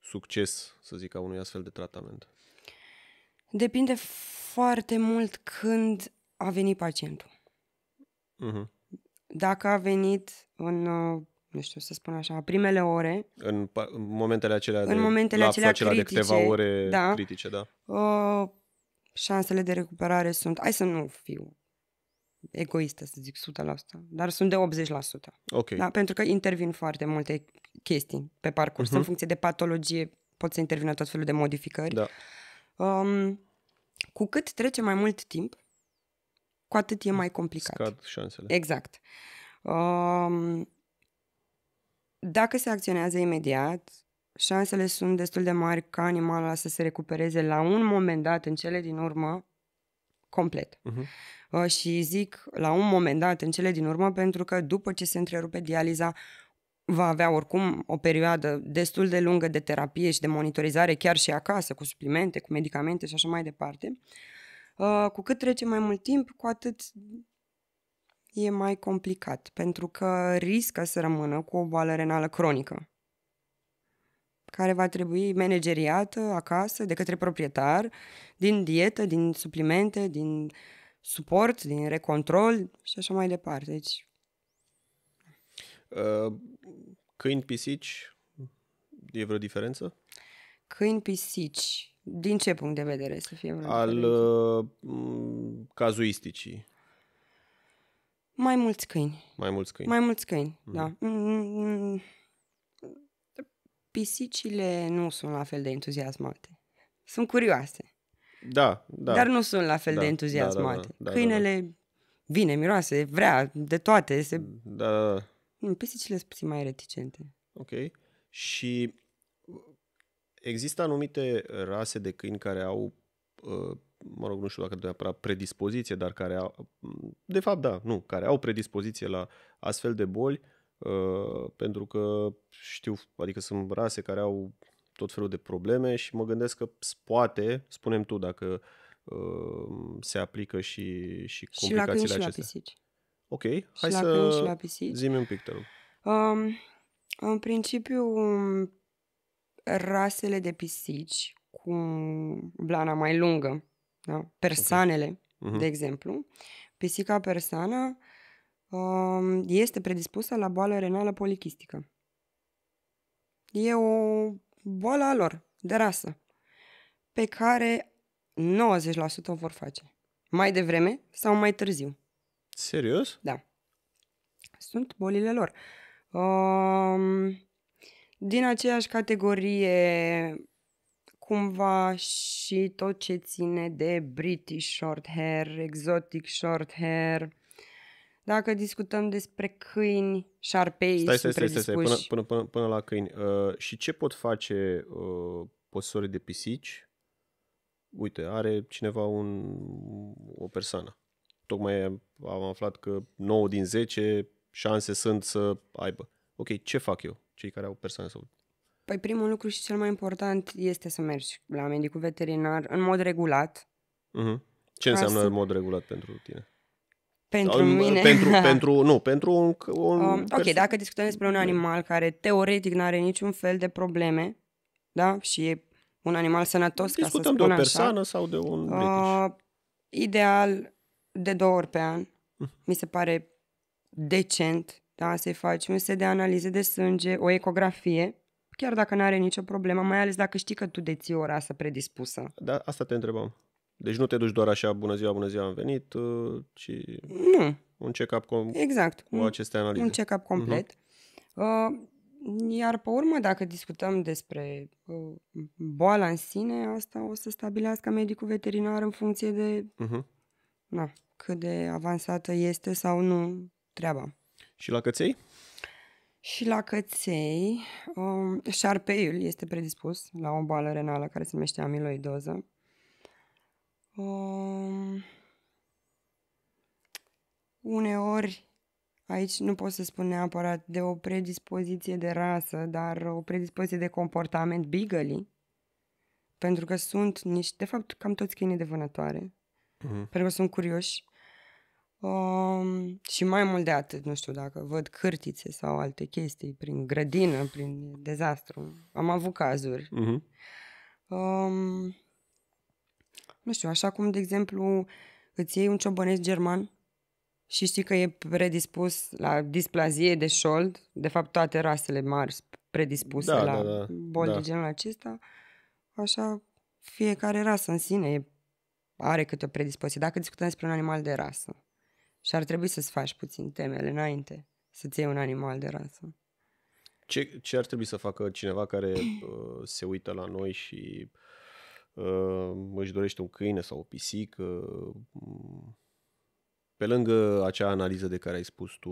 succes, să zic, a unui astfel de tratament? Depinde foarte mult când a venit pacientul. Uh-huh. Dacă a venit în uh, nu știu să spun așa, primele ore. În, în momentele acelea în de momentele acelea acelea critice, de câteva ore da, critice, da. Uh, șansele de recuperare sunt, hai să nu fiu egoistă să zic 100%, dar sunt de 80%. Ok. Da, pentru că intervin foarte multe chestii pe parcurs. Uh-huh. În mhm. funcție de patologie pot să intervină tot felul de modificări. Da. Um, cu cât trece mai mult timp, cu atât e mai complicat. Scad șansele. Exact. Um, dacă se acționează imediat, șansele sunt destul de mari ca animalul să se recupereze la un moment dat, în cele din urmă, complet. Uh-huh. Uh, și zic la un moment dat, în cele din urmă, pentru că după ce se întrerupe dializa, va avea oricum o perioadă destul de lungă de terapie și de monitorizare, chiar și acasă, cu suplimente, cu medicamente și așa mai departe. Uh, cu cât trece mai mult timp, cu atât e mai complicat, pentru că riscă să rămână cu o boală renală cronică, care va trebui manageriată acasă de către proprietar, din dietă, din suplimente, din suport, din recontrol și așa mai departe. Deci... Uh, câini, pisici, e vreo diferență? Câini, pisici, din ce punct de vedere să fie vreo Al diferență? Uh, cazuisticii mai mulți câini. Mai mulți câini. Mai mulți câini, mm. da. Mm, mm, pisicile nu sunt la fel de entuziasmate. Sunt curioase. Da, da. Dar nu sunt la fel da, de da, entuziasmate. Da, da, da, Câinele da, da. vine, miroase, vrea de toate. Se... Da, da. da. Mm, pisicile sunt puțin mai reticente. Ok. Și există anumite rase de câini care au uh, mă rog, nu știu dacă neapărat predispoziție, dar care au, de fapt da, nu, care au predispoziție la astfel de boli, uh, pentru că știu, adică sunt rase care au tot felul de probleme și mă gândesc că poate, spunem tu, dacă uh, se aplică și, și complicațiile și la acestea. Și la pisici. Ok, și hai să și la pisici. zi un pic, te rog. Um, în principiu, rasele de pisici cu blana mai lungă da? persanele, okay. uh-huh. de exemplu, pisica persoană um, este predispusă la boală renală polichistică. E o boală a lor, de rasă, pe care 90% o vor face. Mai devreme sau mai târziu. Serios? Da. Sunt bolile lor. Um, din aceeași categorie cumva și tot ce ține de British short hair, exotic short hair. Dacă discutăm despre câini, șarpei stai, stai, stai, stai, stai, până, până, până, până la câini. Uh, și ce pot face uh, posori de pisici? Uite, are cineva un, o persoană. Tocmai am aflat că 9 din 10 șanse sunt să aibă. Ok, ce fac eu? Cei care au persoane sau Păi primul lucru și cel mai important este să mergi la medicul veterinar în mod regulat. Uh-huh. Ce înseamnă să... în mod regulat pentru tine? Pentru um, mine? Pentru, pentru, nu, pentru un... un um, ok, perso- dacă discutăm despre un da. animal care teoretic nu are niciun fel de probleme, da? Și e un animal sănătos, discutăm ca să spun de o persoană așa. sau de un Uh, ideal de două ori pe an. Uh. Mi se pare decent da, să-i faci un set de analize de sânge, o ecografie, chiar dacă nu are nicio problemă, mai ales dacă știi că tu deții o rasă predispusă. Da, asta te întrebam. Deci nu te duci doar așa, bună ziua, bună ziua, am venit, uh, ci nu. un check-up com- exact. cu aceste analize. Un check-up complet. Uh-huh. iar pe urmă, dacă discutăm despre uh, boala în sine, asta o să stabilească medicul veterinar în funcție de uh-huh. na, cât de avansată este sau nu treaba. Și la căței? Și la căței, um, șarpeiul este predispus la o boală renală care se numește amiloidoză. Um, uneori, aici nu pot să spun neapărat de o predispoziție de rasă, dar o predispoziție de comportament bigăli, pentru că sunt niște, de fapt, cam toți câinii de vânătoare, mm-hmm. pentru că sunt curioși Um, și mai mult de atât, nu știu dacă văd cârtițe sau alte chestii prin grădină, prin dezastru. Am avut cazuri. Uh-huh. Um, nu știu, așa cum, de exemplu, îți iei un ciobănesc german și știi că e predispus la displazie de șold, de fapt toate rasele mari sunt predispuse da, la da, da. boli da. de genul acesta, așa fiecare rasă în sine e, are câte o predispoziție. Dacă discutăm despre un animal de rasă, și ar trebui să-ți faci puțin temele înainte, să-ți iei un animal de rasă. Ce, ce ar trebui să facă cineva care uh, se uită la noi și uh, își dorește un câine sau o pisică? Mm, pe lângă acea analiză de care ai spus tu...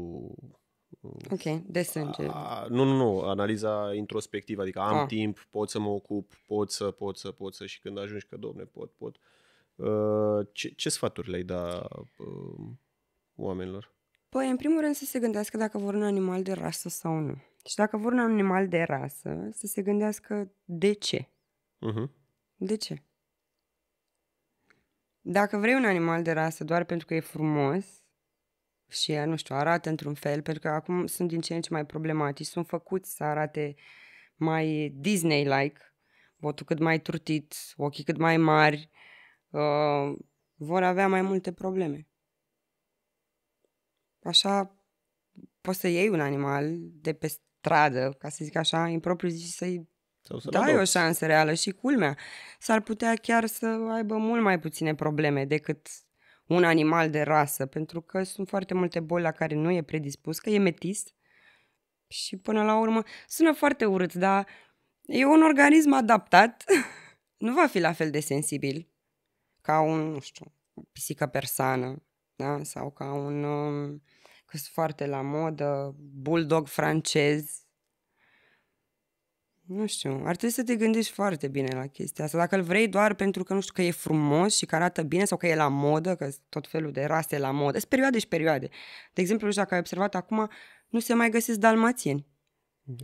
Uh, ok, de sânge. A, nu, nu, nu, analiza introspectivă, adică am A. Ah. timp, pot să mă ocup, pot să, pot să, pot să și când ajungi că, domne, pot, pot. Uh, ce, ce sfaturi le-ai da uh, oamenilor? Păi, în primul rând să se gândească dacă vor un animal de rasă sau nu. Și dacă vor un animal de rasă, să se gândească de ce. Uh-huh. De ce? Dacă vrei un animal de rasă doar pentru că e frumos și, nu știu, arată într-un fel, pentru că acum sunt din ce în ce mai problematici, sunt făcuți să arate mai Disney-like, botul cât mai turtit, ochii cât mai mari, uh, vor avea mai multe probleme așa, poți să iei un animal de pe stradă, ca să zic așa, în zis, și să-i sau să dai o șansă reală și culmea. S-ar putea chiar să aibă mult mai puține probleme decât un animal de rasă, pentru că sunt foarte multe boli la care nu e predispus, că e metis și până la urmă sună foarte urât, dar e un organism adaptat, nu va fi la fel de sensibil ca un, nu știu, pisică persană, da? sau ca un Uh, că sunt foarte la modă, bulldog francez. Nu știu, ar trebui să te gândești foarte bine la chestia asta. Dacă îl vrei doar pentru că, nu știu, că e frumos și că arată bine sau că e la modă, că tot felul de rase la modă, sunt perioade și perioade. De exemplu, nu știu dacă ai observat acum, nu se mai găsesc dalmațieni.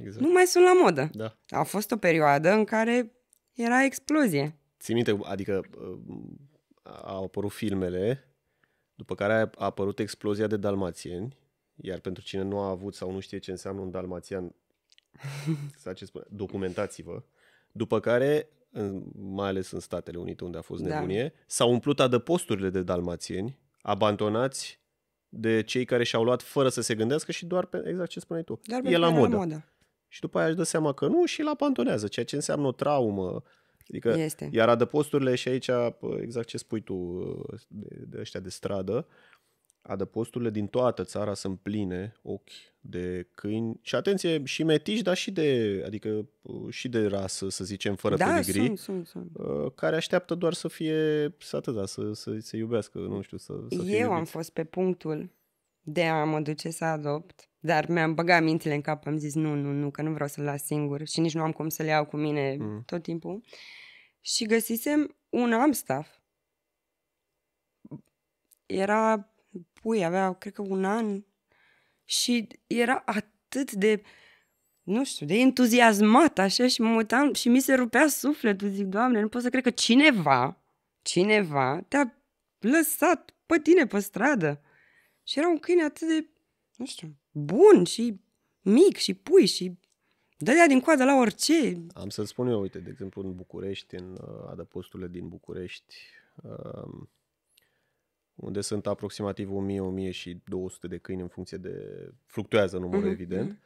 Exact. Nu mai sunt la modă. Da. A fost o perioadă în care era explozie. Ții minte, adică uh, au apărut filmele după care a apărut explozia de dalmațieni, iar pentru cine nu a avut sau nu știe ce înseamnă un dalmațian, să ce spune, documentați-vă. După care, în, mai ales în Statele Unite unde a fost da. nebunie, da. s-au umplut adăposturile de dalmațieni, abandonați de cei care și-au luat fără să se gândească și doar pe exact ce spuneai tu. Doar e la modă. la modă. Și după aia își dă seama că nu și îl abandonează, ceea ce înseamnă o traumă, Adică, este. iar adăposturile și aici, exact ce spui tu de, de ăștia de stradă, adăposturile din toată țara sunt pline ochi de câini și atenție și metiși, dar și de, adică, și de rasă, să zicem, fără da, pedigrii, sunt, sunt, sunt. Ă, care așteaptă doar să fie, să atâta, să, să se iubească, nu știu, să, să Eu am fost pe punctul de a mă duce să adopt dar mi-am băgat mințile în cap, am zis nu, nu, nu, că nu vreau să-l las singur și nici nu am cum să le iau cu mine mm. tot timpul. Și găsisem un Amstaff. Era, pui, avea, cred că un an și era atât de, nu știu, de entuziasmat așa și mă uitam și mi se rupea sufletul. Zic, Doamne, nu pot să cred că cineva, cineva te-a lăsat pe tine pe stradă. Și era un câine atât de, nu știu, bun și mic și pui și dădea din coadă la orice. Am să-ți spun eu, uite, de exemplu, în București, în uh, adăposturile din București, um, unde sunt aproximativ 1000-1200 de câini în funcție de... fluctuează numărul, mm-hmm. evident. Mhm.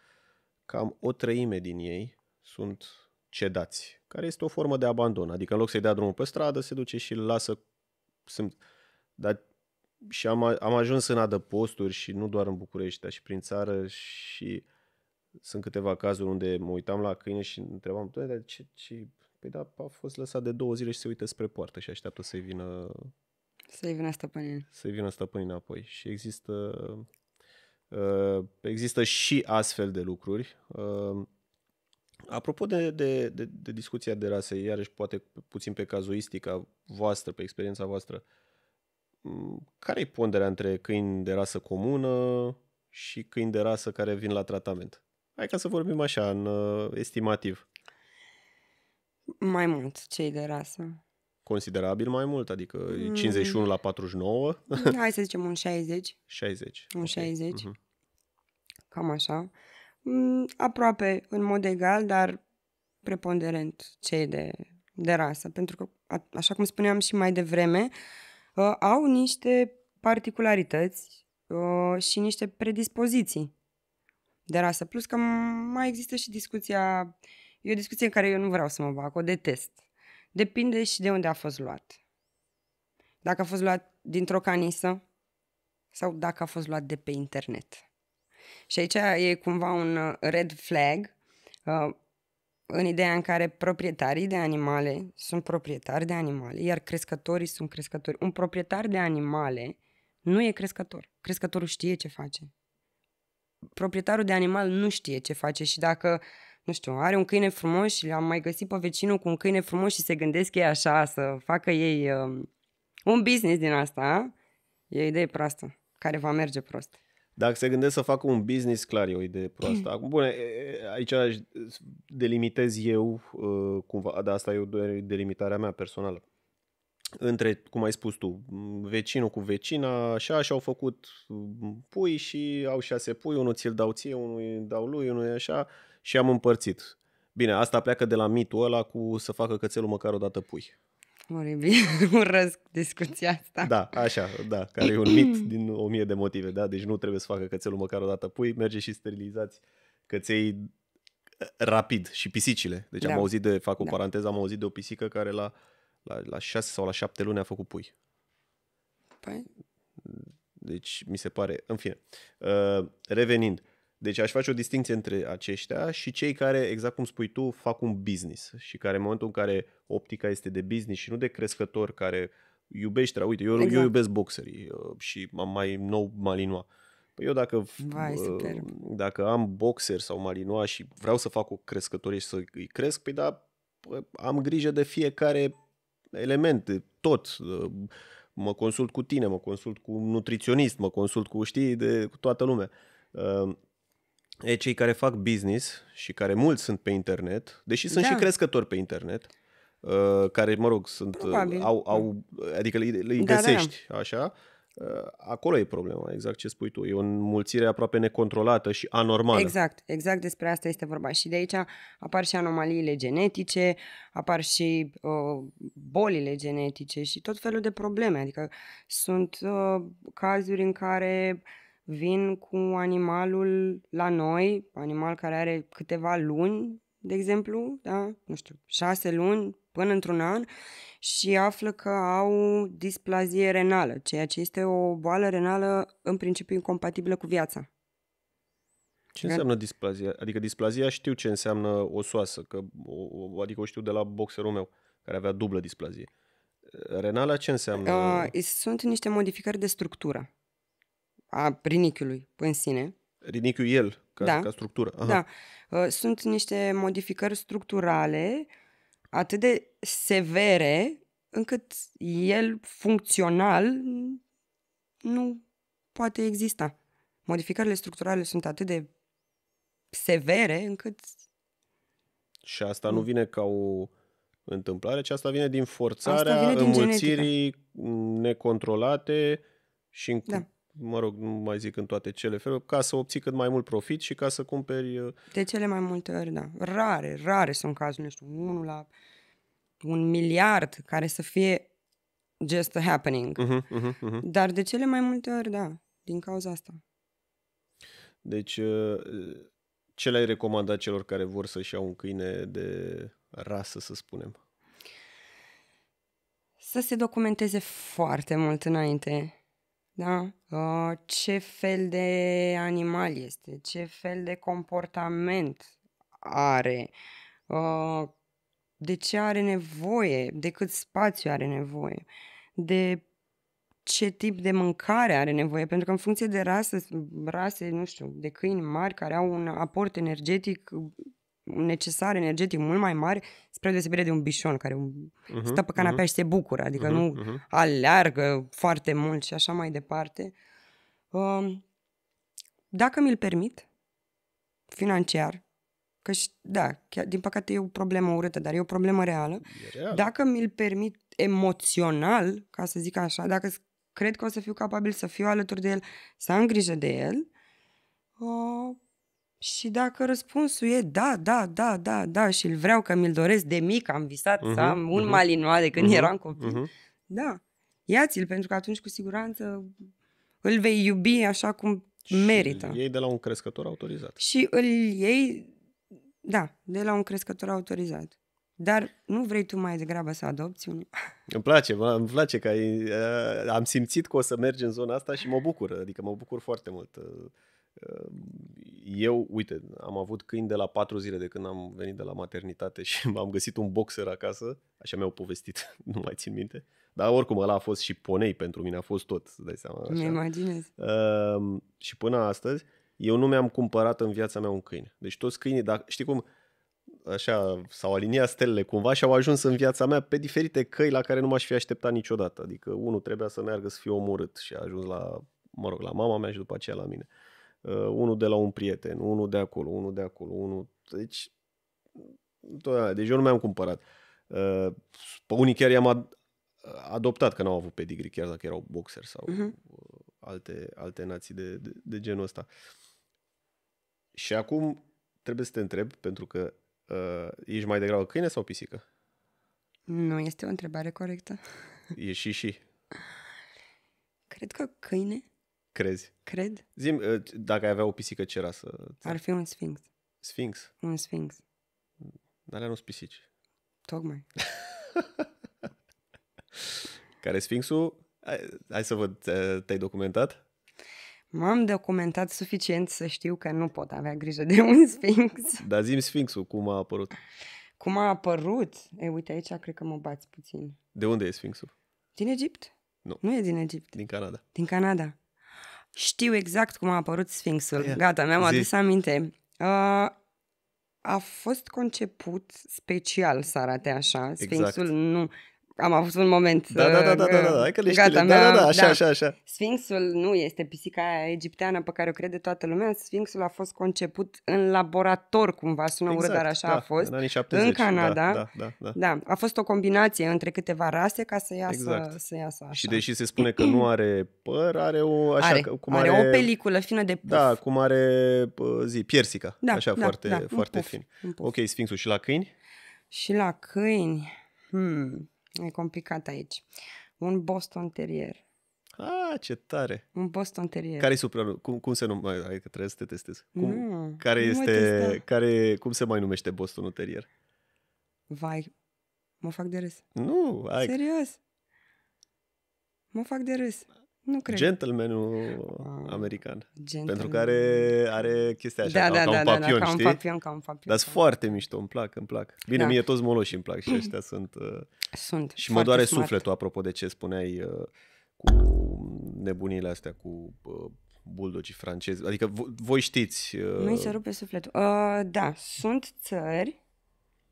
Cam o treime din ei sunt cedați, care este o formă de abandon. Adică în loc să-i dea drumul pe stradă, se duce și îl lasă... Sunt, dar și am, am ajuns în adăposturi și nu doar în București, dar și prin țară și sunt câteva cazuri unde mă uitam la câine și întrebam, de ce, ce... Păi da, a fost lăsat de două zile și se uită spre poartă și așteaptă să-i vină... Să-i vină stăpânii. Să-i vină stăpânin apoi. Și există... Uh, există și astfel de lucruri. Uh, apropo de, de, de, de discuția de rase, iarăși poate puțin pe cazuistica voastră, pe experiența voastră, uh, care e ponderea între câini de rasă comună și câini de rasă care vin la tratament? Hai ca să vorbim așa, în uh, estimativ. Mai mult cei de rasă. Considerabil mai mult, adică mm. 51 la 49? Mm, hai să zicem un 60. 60. Un okay. 60. Mm-hmm. Cam așa. Mm, aproape în mod egal, dar preponderent cei de, de rasă. Pentru că, așa cum spuneam și mai devreme, uh, uh, au niște particularități uh, și niște predispoziții de rasă. Plus că mai există și discuția, e o discuție în care eu nu vreau să mă bag, o detest. Depinde și de unde a fost luat. Dacă a fost luat dintr-o canisă sau dacă a fost luat de pe internet. Și aici e cumva un uh, red flag uh, în ideea în care proprietarii de animale sunt proprietari de animale, iar crescătorii sunt crescători. Un proprietar de animale nu e crescător. Crescătorul știe ce face. Proprietarul de animal nu știe ce face și dacă, nu știu, are un câine frumos și l-am mai găsit pe vecinul cu un câine frumos și se gândesc ei așa să facă ei um, un business din asta, e o idee proastă, care va merge prost. Dacă se gândesc să facă un business, clar e o idee proastă. Mm. Acum, bune, aici aș delimitez eu, uh, cumva, dar asta e o delimitarea mea personală. Între, cum ai spus tu, vecinul cu vecina, așa, și-au făcut mm, pui și au șase pui, unul ți-l dau ție, unul îi dau lui, unul e așa, și am împărțit. Bine, asta pleacă de la mitul ăla cu să facă cățelul măcar o dată pui oribil, urăsc discuția asta. Da, așa, da, care e un mit din o mie de motive, da? Deci nu trebuie să facă cățelul măcar o dată pui, merge și sterilizați căței eh, rapid și pisicile. Deci da. am auzit de, fac o da. paranteză, am auzit de o pisică care la, la, la șase sau la șapte luni a făcut pui. Păi? Deci mi se pare, în fine. Uh, revenind, deci aș face o distinție între aceștia și cei care, exact cum spui tu, fac un business și care în momentul în care optica este de business și nu de crescător care iubește, uite, eu, exact. eu iubesc boxerii uh, și mai nou malinoa. Păi eu dacă, Vai, uh, dacă am boxer sau malinoa și vreau să fac o crescătorie și să îi cresc, păi da, am grijă de fiecare element, tot. Uh, mă consult cu tine, mă consult cu un nutriționist, mă consult cu, știi, de cu toată lumea e cei care fac business și care mulți sunt pe internet, deși sunt da. și crescători pe internet, uh, care, mă rog, sunt, uh, au, au, adică îi le da, găsești, da, da. așa, uh, acolo e problema, exact ce spui tu. E o înmulțire aproape necontrolată și anormală. Exact, exact despre asta este vorba. Și de aici apar și anomaliile genetice, apar și uh, bolile genetice și tot felul de probleme. Adică sunt uh, cazuri în care uh, vin cu animalul la noi, animal care are câteva luni, de exemplu, da? nu știu, șase luni până într-un an și află că au displazie renală, ceea ce este o boală renală în principiu incompatibilă cu viața. Ce înseamnă displazia? Adică displazia știu ce înseamnă osoasă, că, o, adică o știu de la boxerul meu, care avea dublă displazie. Renala ce înseamnă? Uh, sunt niște modificări de structură a rinichiului în sine. Rinichiul el, ca, da. ca structură. Aha. Da. Uh, sunt niște modificări structurale atât de severe încât el funcțional nu poate exista. Modificările structurale sunt atât de severe încât... Și asta nu mm. vine ca o întâmplare, ci asta vine din forțarea asta vine din înmulțirii genetica. necontrolate și în da mă rog, nu mai zic în toate cele feluri, ca să obții cât mai mult profit și ca să cumperi... Uh, de cele mai multe ori, da. Rare, rare sunt cazuri, nu știu, unul la un miliard care să fie just a happening. Uh-huh, uh-huh, uh-huh. Dar de cele mai multe ori, da, din cauza asta. Deci, uh, ce le-ai recomandat celor care vor să-și iau un câine de rasă, să spunem? Să se documenteze foarte mult înainte da? Uh, ce fel de animal este, ce fel de comportament are, uh, de ce are nevoie, de cât spațiu are nevoie, de ce tip de mâncare are nevoie, pentru că în funcție de rasă, rase, nu știu, de câini mari care au un aport energetic necesar energetic mult mai mare spre deosebire de un bișon care uh-huh, stă pe canapea uh-huh. și se bucură, adică uh-huh, nu uh-huh. aleargă foarte mult și așa mai departe. Uh, dacă mi-l permit, financiar, că și, da, chiar, din păcate e o problemă urâtă, dar e o problemă reală, real. dacă mi-l permit emoțional, ca să zic așa, dacă cred că o să fiu capabil să fiu alături de el, să am grijă de el, uh, și dacă răspunsul e da, da, da, da, da și îl vreau că mi-l doresc de mic, am visat uh-huh, mhm, să am un uh-huh, malinois de când uh-huh, eram copil, uh-huh. da, ia-ți-l pentru că atunci cu siguranță îl vei iubi așa cum și merită. iei de la un crescător autorizat. Și îl iei, da, de la un crescător autorizat. Dar nu vrei tu mai degrabă să adopți un... Îmi place, mă, îmi place că ai, am simțit că o să mergi în zona asta și mă bucur, adică mă bucur foarte mult. Uh, Ehm, eu, uite, am avut câini de la patru zile de când am venit de la maternitate și am găsit un boxer acasă, așa mi-au povestit, nu mai țin minte. Dar oricum ăla a fost și ponei pentru mine, a fost tot, să dai seama. Așa. imaginez. Uh, ehm, și până astăzi, eu nu mi-am cumpărat în viața mea un câine. Deci toți câinii, dacă, știi cum, așa, s-au aliniat stelele cumva și au ajuns în viața mea pe diferite căi la care nu m-aș fi așteptat niciodată. Adică unul trebuia să meargă să fie omorât și a ajuns la, mă rog, la mama mea și după aceea la mine uh, unul de la un prieten, unul de acolo, unul de acolo, unul... Deci, tot deci eu nu mi-am cumpărat. Uh, pe unii chiar i-am ad- adoptat, că n-au avut pedigree, chiar dacă erau boxer sau uh-huh. alte, alte nații de, de, de genul ăsta. Și acum trebuie să te întreb, pentru că uh, ești mai degrabă câine sau pisică? Nu este o întrebare corectă. E și și. Cred că câine. Crezi? Cred. Zim, uh, dacă ai avea o pisică, ce era să... Ar fi un sfinx. Sfinx? Un sfinx. Dar mm, alea nu pisici. Tocmai. Care sfinxul? Hai, hai să văd, te-ai documentat? M-am documentat suficient să știu că nu pot avea grijă de un sfinx. Dar zim sfinxul, cum a apărut? Cum a apărut? E, uite, aici cred că mă bați puțin. De unde e sfinxul? Din Egipt. Nu. Nu e din Egipt. Din Canada. Din Canada. Știu exact cum a apărut Sfinxul. Yeah. Gata, mi-am Zi. adus aminte. Uh, a fost conceput special să arate așa. Exact. Sfinxul exact. nu am avut un moment. Da, da, da, da, da, da, da. că le știi. Da, da, da, da, așa, da. așa, așa. Sfinxul nu este pisica aia egipteană pe care o crede toată lumea. Sfinxul a fost conceput în laborator, cumva, sună exact, urât, dar exact, așa da, a fost. În anii 70. În da, Canada. Da, da, da, da. da, a fost o combinație între câteva rase ca să iasă, exact. să iasă așa. Și deși se spune că nu are păr, are o așa are, cum are, are o peliculă fină de puf. Da, cum are zi, piersica, da, așa da, foarte da, foarte puf, fin. Ok, Sfinxul și la câini? Și la câini. Hmm. E complicat aici. Un Boston Terrier. Ah, ce tare! Un Boston Terrier. Care e supranumele? Cum, cum se numește? Hai că trebuie să te testez. Cum, nu, care este, care, cum se mai numește Boston Terrier? Vai, mă fac de râs. Nu, ai... Serios. Mă fac de râs. Nu cred. Gentlemanul ah, american. Gentleman. Pentru care are chestia da, așa, da, ca, da, ca da, un da, da, papion, da, da, ca un papion, ca un papion. Dar sunt foarte mișto, îmi plac, îmi plac. Bine, da. mie toți moloșii îmi plac și ăștia sunt... Uh, sunt Și mă doare smart. sufletul, apropo de ce spuneai uh, cu nebunile astea, cu uh, buldocii francezi. Adică v- voi știți... Uh... Nu-i se rupe sufletul. Uh, da, sunt țări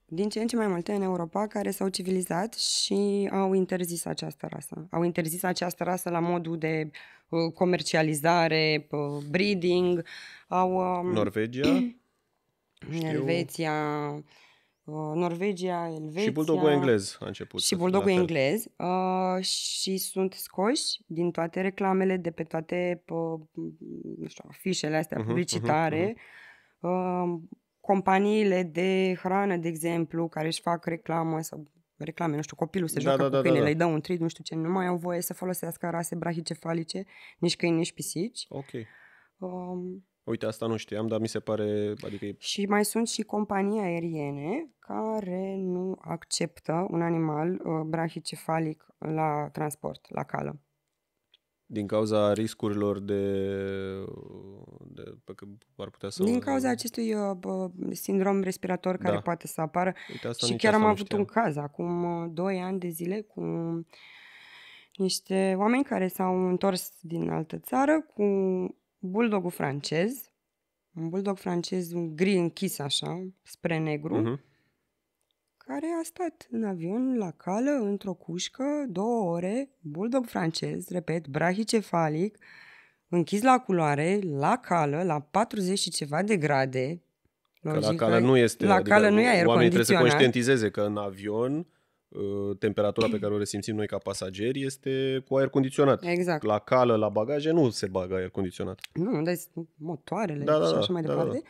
din ce în ce mai multe în Europa care s-au civilizat și au interzis această rasă. Au interzis această rasă la modul de uh, comercializare, uh, breeding, au... Um, Norvegia? Elveția, uh, Norvegia, Elveția... Și buldogul englez a început. Și buldogul englez. Uh, și sunt scoși din toate reclamele, de pe toate, uh, nu știu, afișele astea uh-huh, publicitare. Uh-huh, uh-huh. Uh, companiile de hrană, de exemplu, care își fac reclamă sau reclame, nu știu, copilul se da, joacă da, da, cu da, câinele, da, da. îi dă un trit, nu știu ce, nu mai au voie să folosească rase brahicefalice, nici câini, nici pisici. Ok. Um, Uite, asta nu știam, dar mi se pare... Adică e... Și mai sunt și companii aeriene care nu acceptă un animal uh, brahicefalic la transport, la cală. Din cauza riscurilor de, de pe că ar putea să... Din cauza acestui uh, sindrom respirator care da. poate să apară. Uite, asta și chiar am avut știam. un caz acum 2 uh, ani de zile cu niște oameni care s-au întors din altă țară cu buldogul francez, un bulldog francez un gri închis așa, spre negru, uh-huh care a stat în avion la cală, într-o cușcă, două ore, bulldog francez, repet, brahicefalic, închis la culoare, la cală, la 40 și ceva de grade. că la cală nu este. La adică cală nu e aer Oamenii trebuie să conștientizeze că în avion uh, temperatura pe care o resimțim noi ca pasageri este cu aer condiționat. Exact. La cală, la bagaje nu se bagă aer condiționat. Nu, deci motoarele da, da, da așa da, mai da, departe. Da, da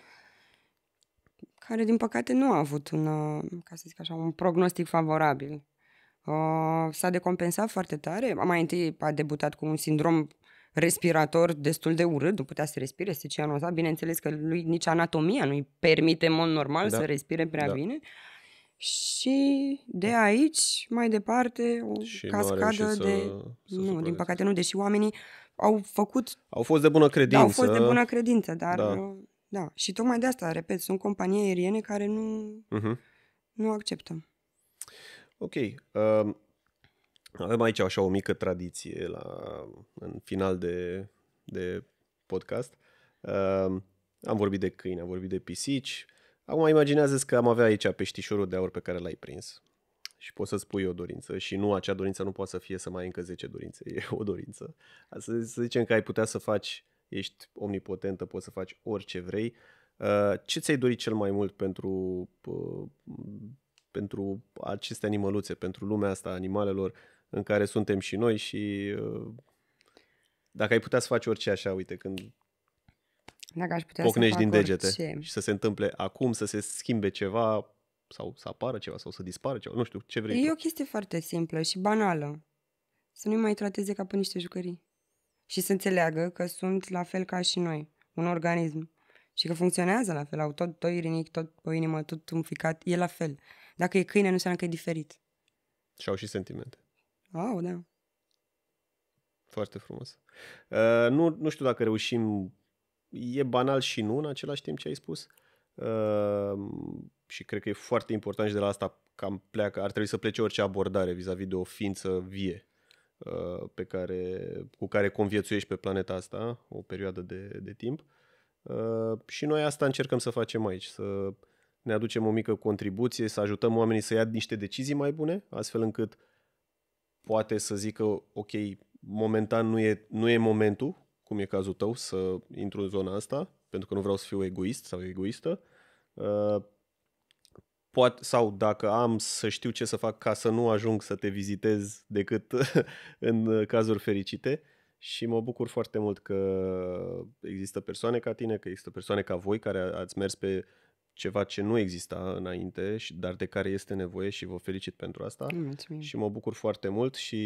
care din păcate nu a avut un, uh, ca să zic așa, un prognostic favorabil. Uh, s-a decompensat foarte tare. Mai întâi a debutat cu un sindrom respirator destul de urât, nu putea să respire, se cianoza. Bineînțeles că lui nici anatomia nu-i permite în mod normal da. să respire prea da. bine. Și de da. aici, mai departe, o și cascadă de... Să, să din păcate nu, deși oamenii au făcut... Au fost de bună credință. Da, au fost de bună credință, dar... Da uh, da, și tocmai de asta, repet, sunt companii aeriene care nu, uh-huh. nu acceptă. Ok. Uh, avem aici așa o mică tradiție la, în final de, de podcast. Uh, am vorbit de câini, am vorbit de pisici. Acum imaginează că am avea aici peștișorul de aur pe care l-ai prins și poți să spui o dorință și nu, acea dorință nu poate să fie să mai ai încă 10 dorințe, e o dorință. să zicem că ai putea să faci ești omnipotentă, poți să faci orice vrei. Uh, ce ți-ai dorit cel mai mult pentru, uh, pentru aceste animăluțe, pentru lumea asta animalelor în care suntem și noi și uh, dacă ai putea să faci orice așa, uite, când dacă aș putea pocnești să din degete orice. și să se întâmple acum, să se schimbe ceva sau să apară ceva sau să dispară ceva, nu știu, ce vrei. E tu. o chestie foarte simplă și banală. Să nu mai trateze ca pe niște jucării și să înțeleagă că sunt la fel ca și noi, un organism. Și că funcționează la fel, au tot, tot irinic, tot o inimă, tot umficat, e la fel. Dacă e câine, nu înseamnă că e diferit. Și au și sentimente. Au, da. Foarte frumos. Uh, nu, nu știu dacă reușim, e banal și nu în același timp ce ai spus. Uh, și cred că e foarte important și de la asta cam pleacă, ar trebui să plece orice abordare vis-a-vis de o ființă vie. Uh, pe care, cu care conviețuiești pe planeta asta o perioadă de, de timp. Uh, și noi asta încercăm să facem aici, să ne aducem o mică contribuție, să ajutăm oamenii să ia niște decizii mai bune, astfel încât poate să zică, ok, momentan nu e, nu e momentul, cum e cazul tău, să intru în zona asta, pentru că nu vreau să fiu egoist sau egoistă, uh, poate, sau dacă am să știu ce să fac ca să nu ajung să te vizitez decât în cazuri fericite și mă bucur foarte mult că există persoane ca tine, că există persoane ca voi care ați mers pe ceva ce nu exista înainte, dar de care este nevoie și vă felicit pentru asta. Mulțumim. Și mă bucur foarte mult și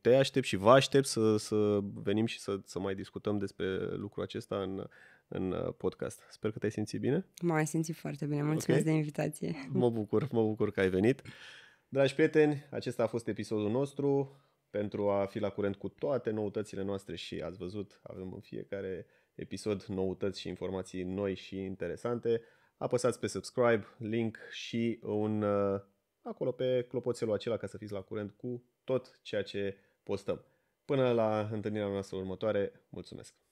te aștept și vă aștept să, să venim și să, să mai discutăm despre lucrul acesta în, în uh, podcast. Sper că te-ai simțit bine. M-am simțit foarte bine. Mulțumesc okay. de invitație. Mă bucur, mă bucur că ai venit. Dragi prieteni, acesta a fost episodul nostru. Pentru a fi la curent cu toate noutățile noastre și ați văzut, avem în fiecare episod noutăți și informații noi și interesante, apăsați pe subscribe, link și un uh, acolo pe clopoțelul acela ca să fiți la curent cu tot ceea ce postăm. Până la întâlnirea noastră următoare, mulțumesc!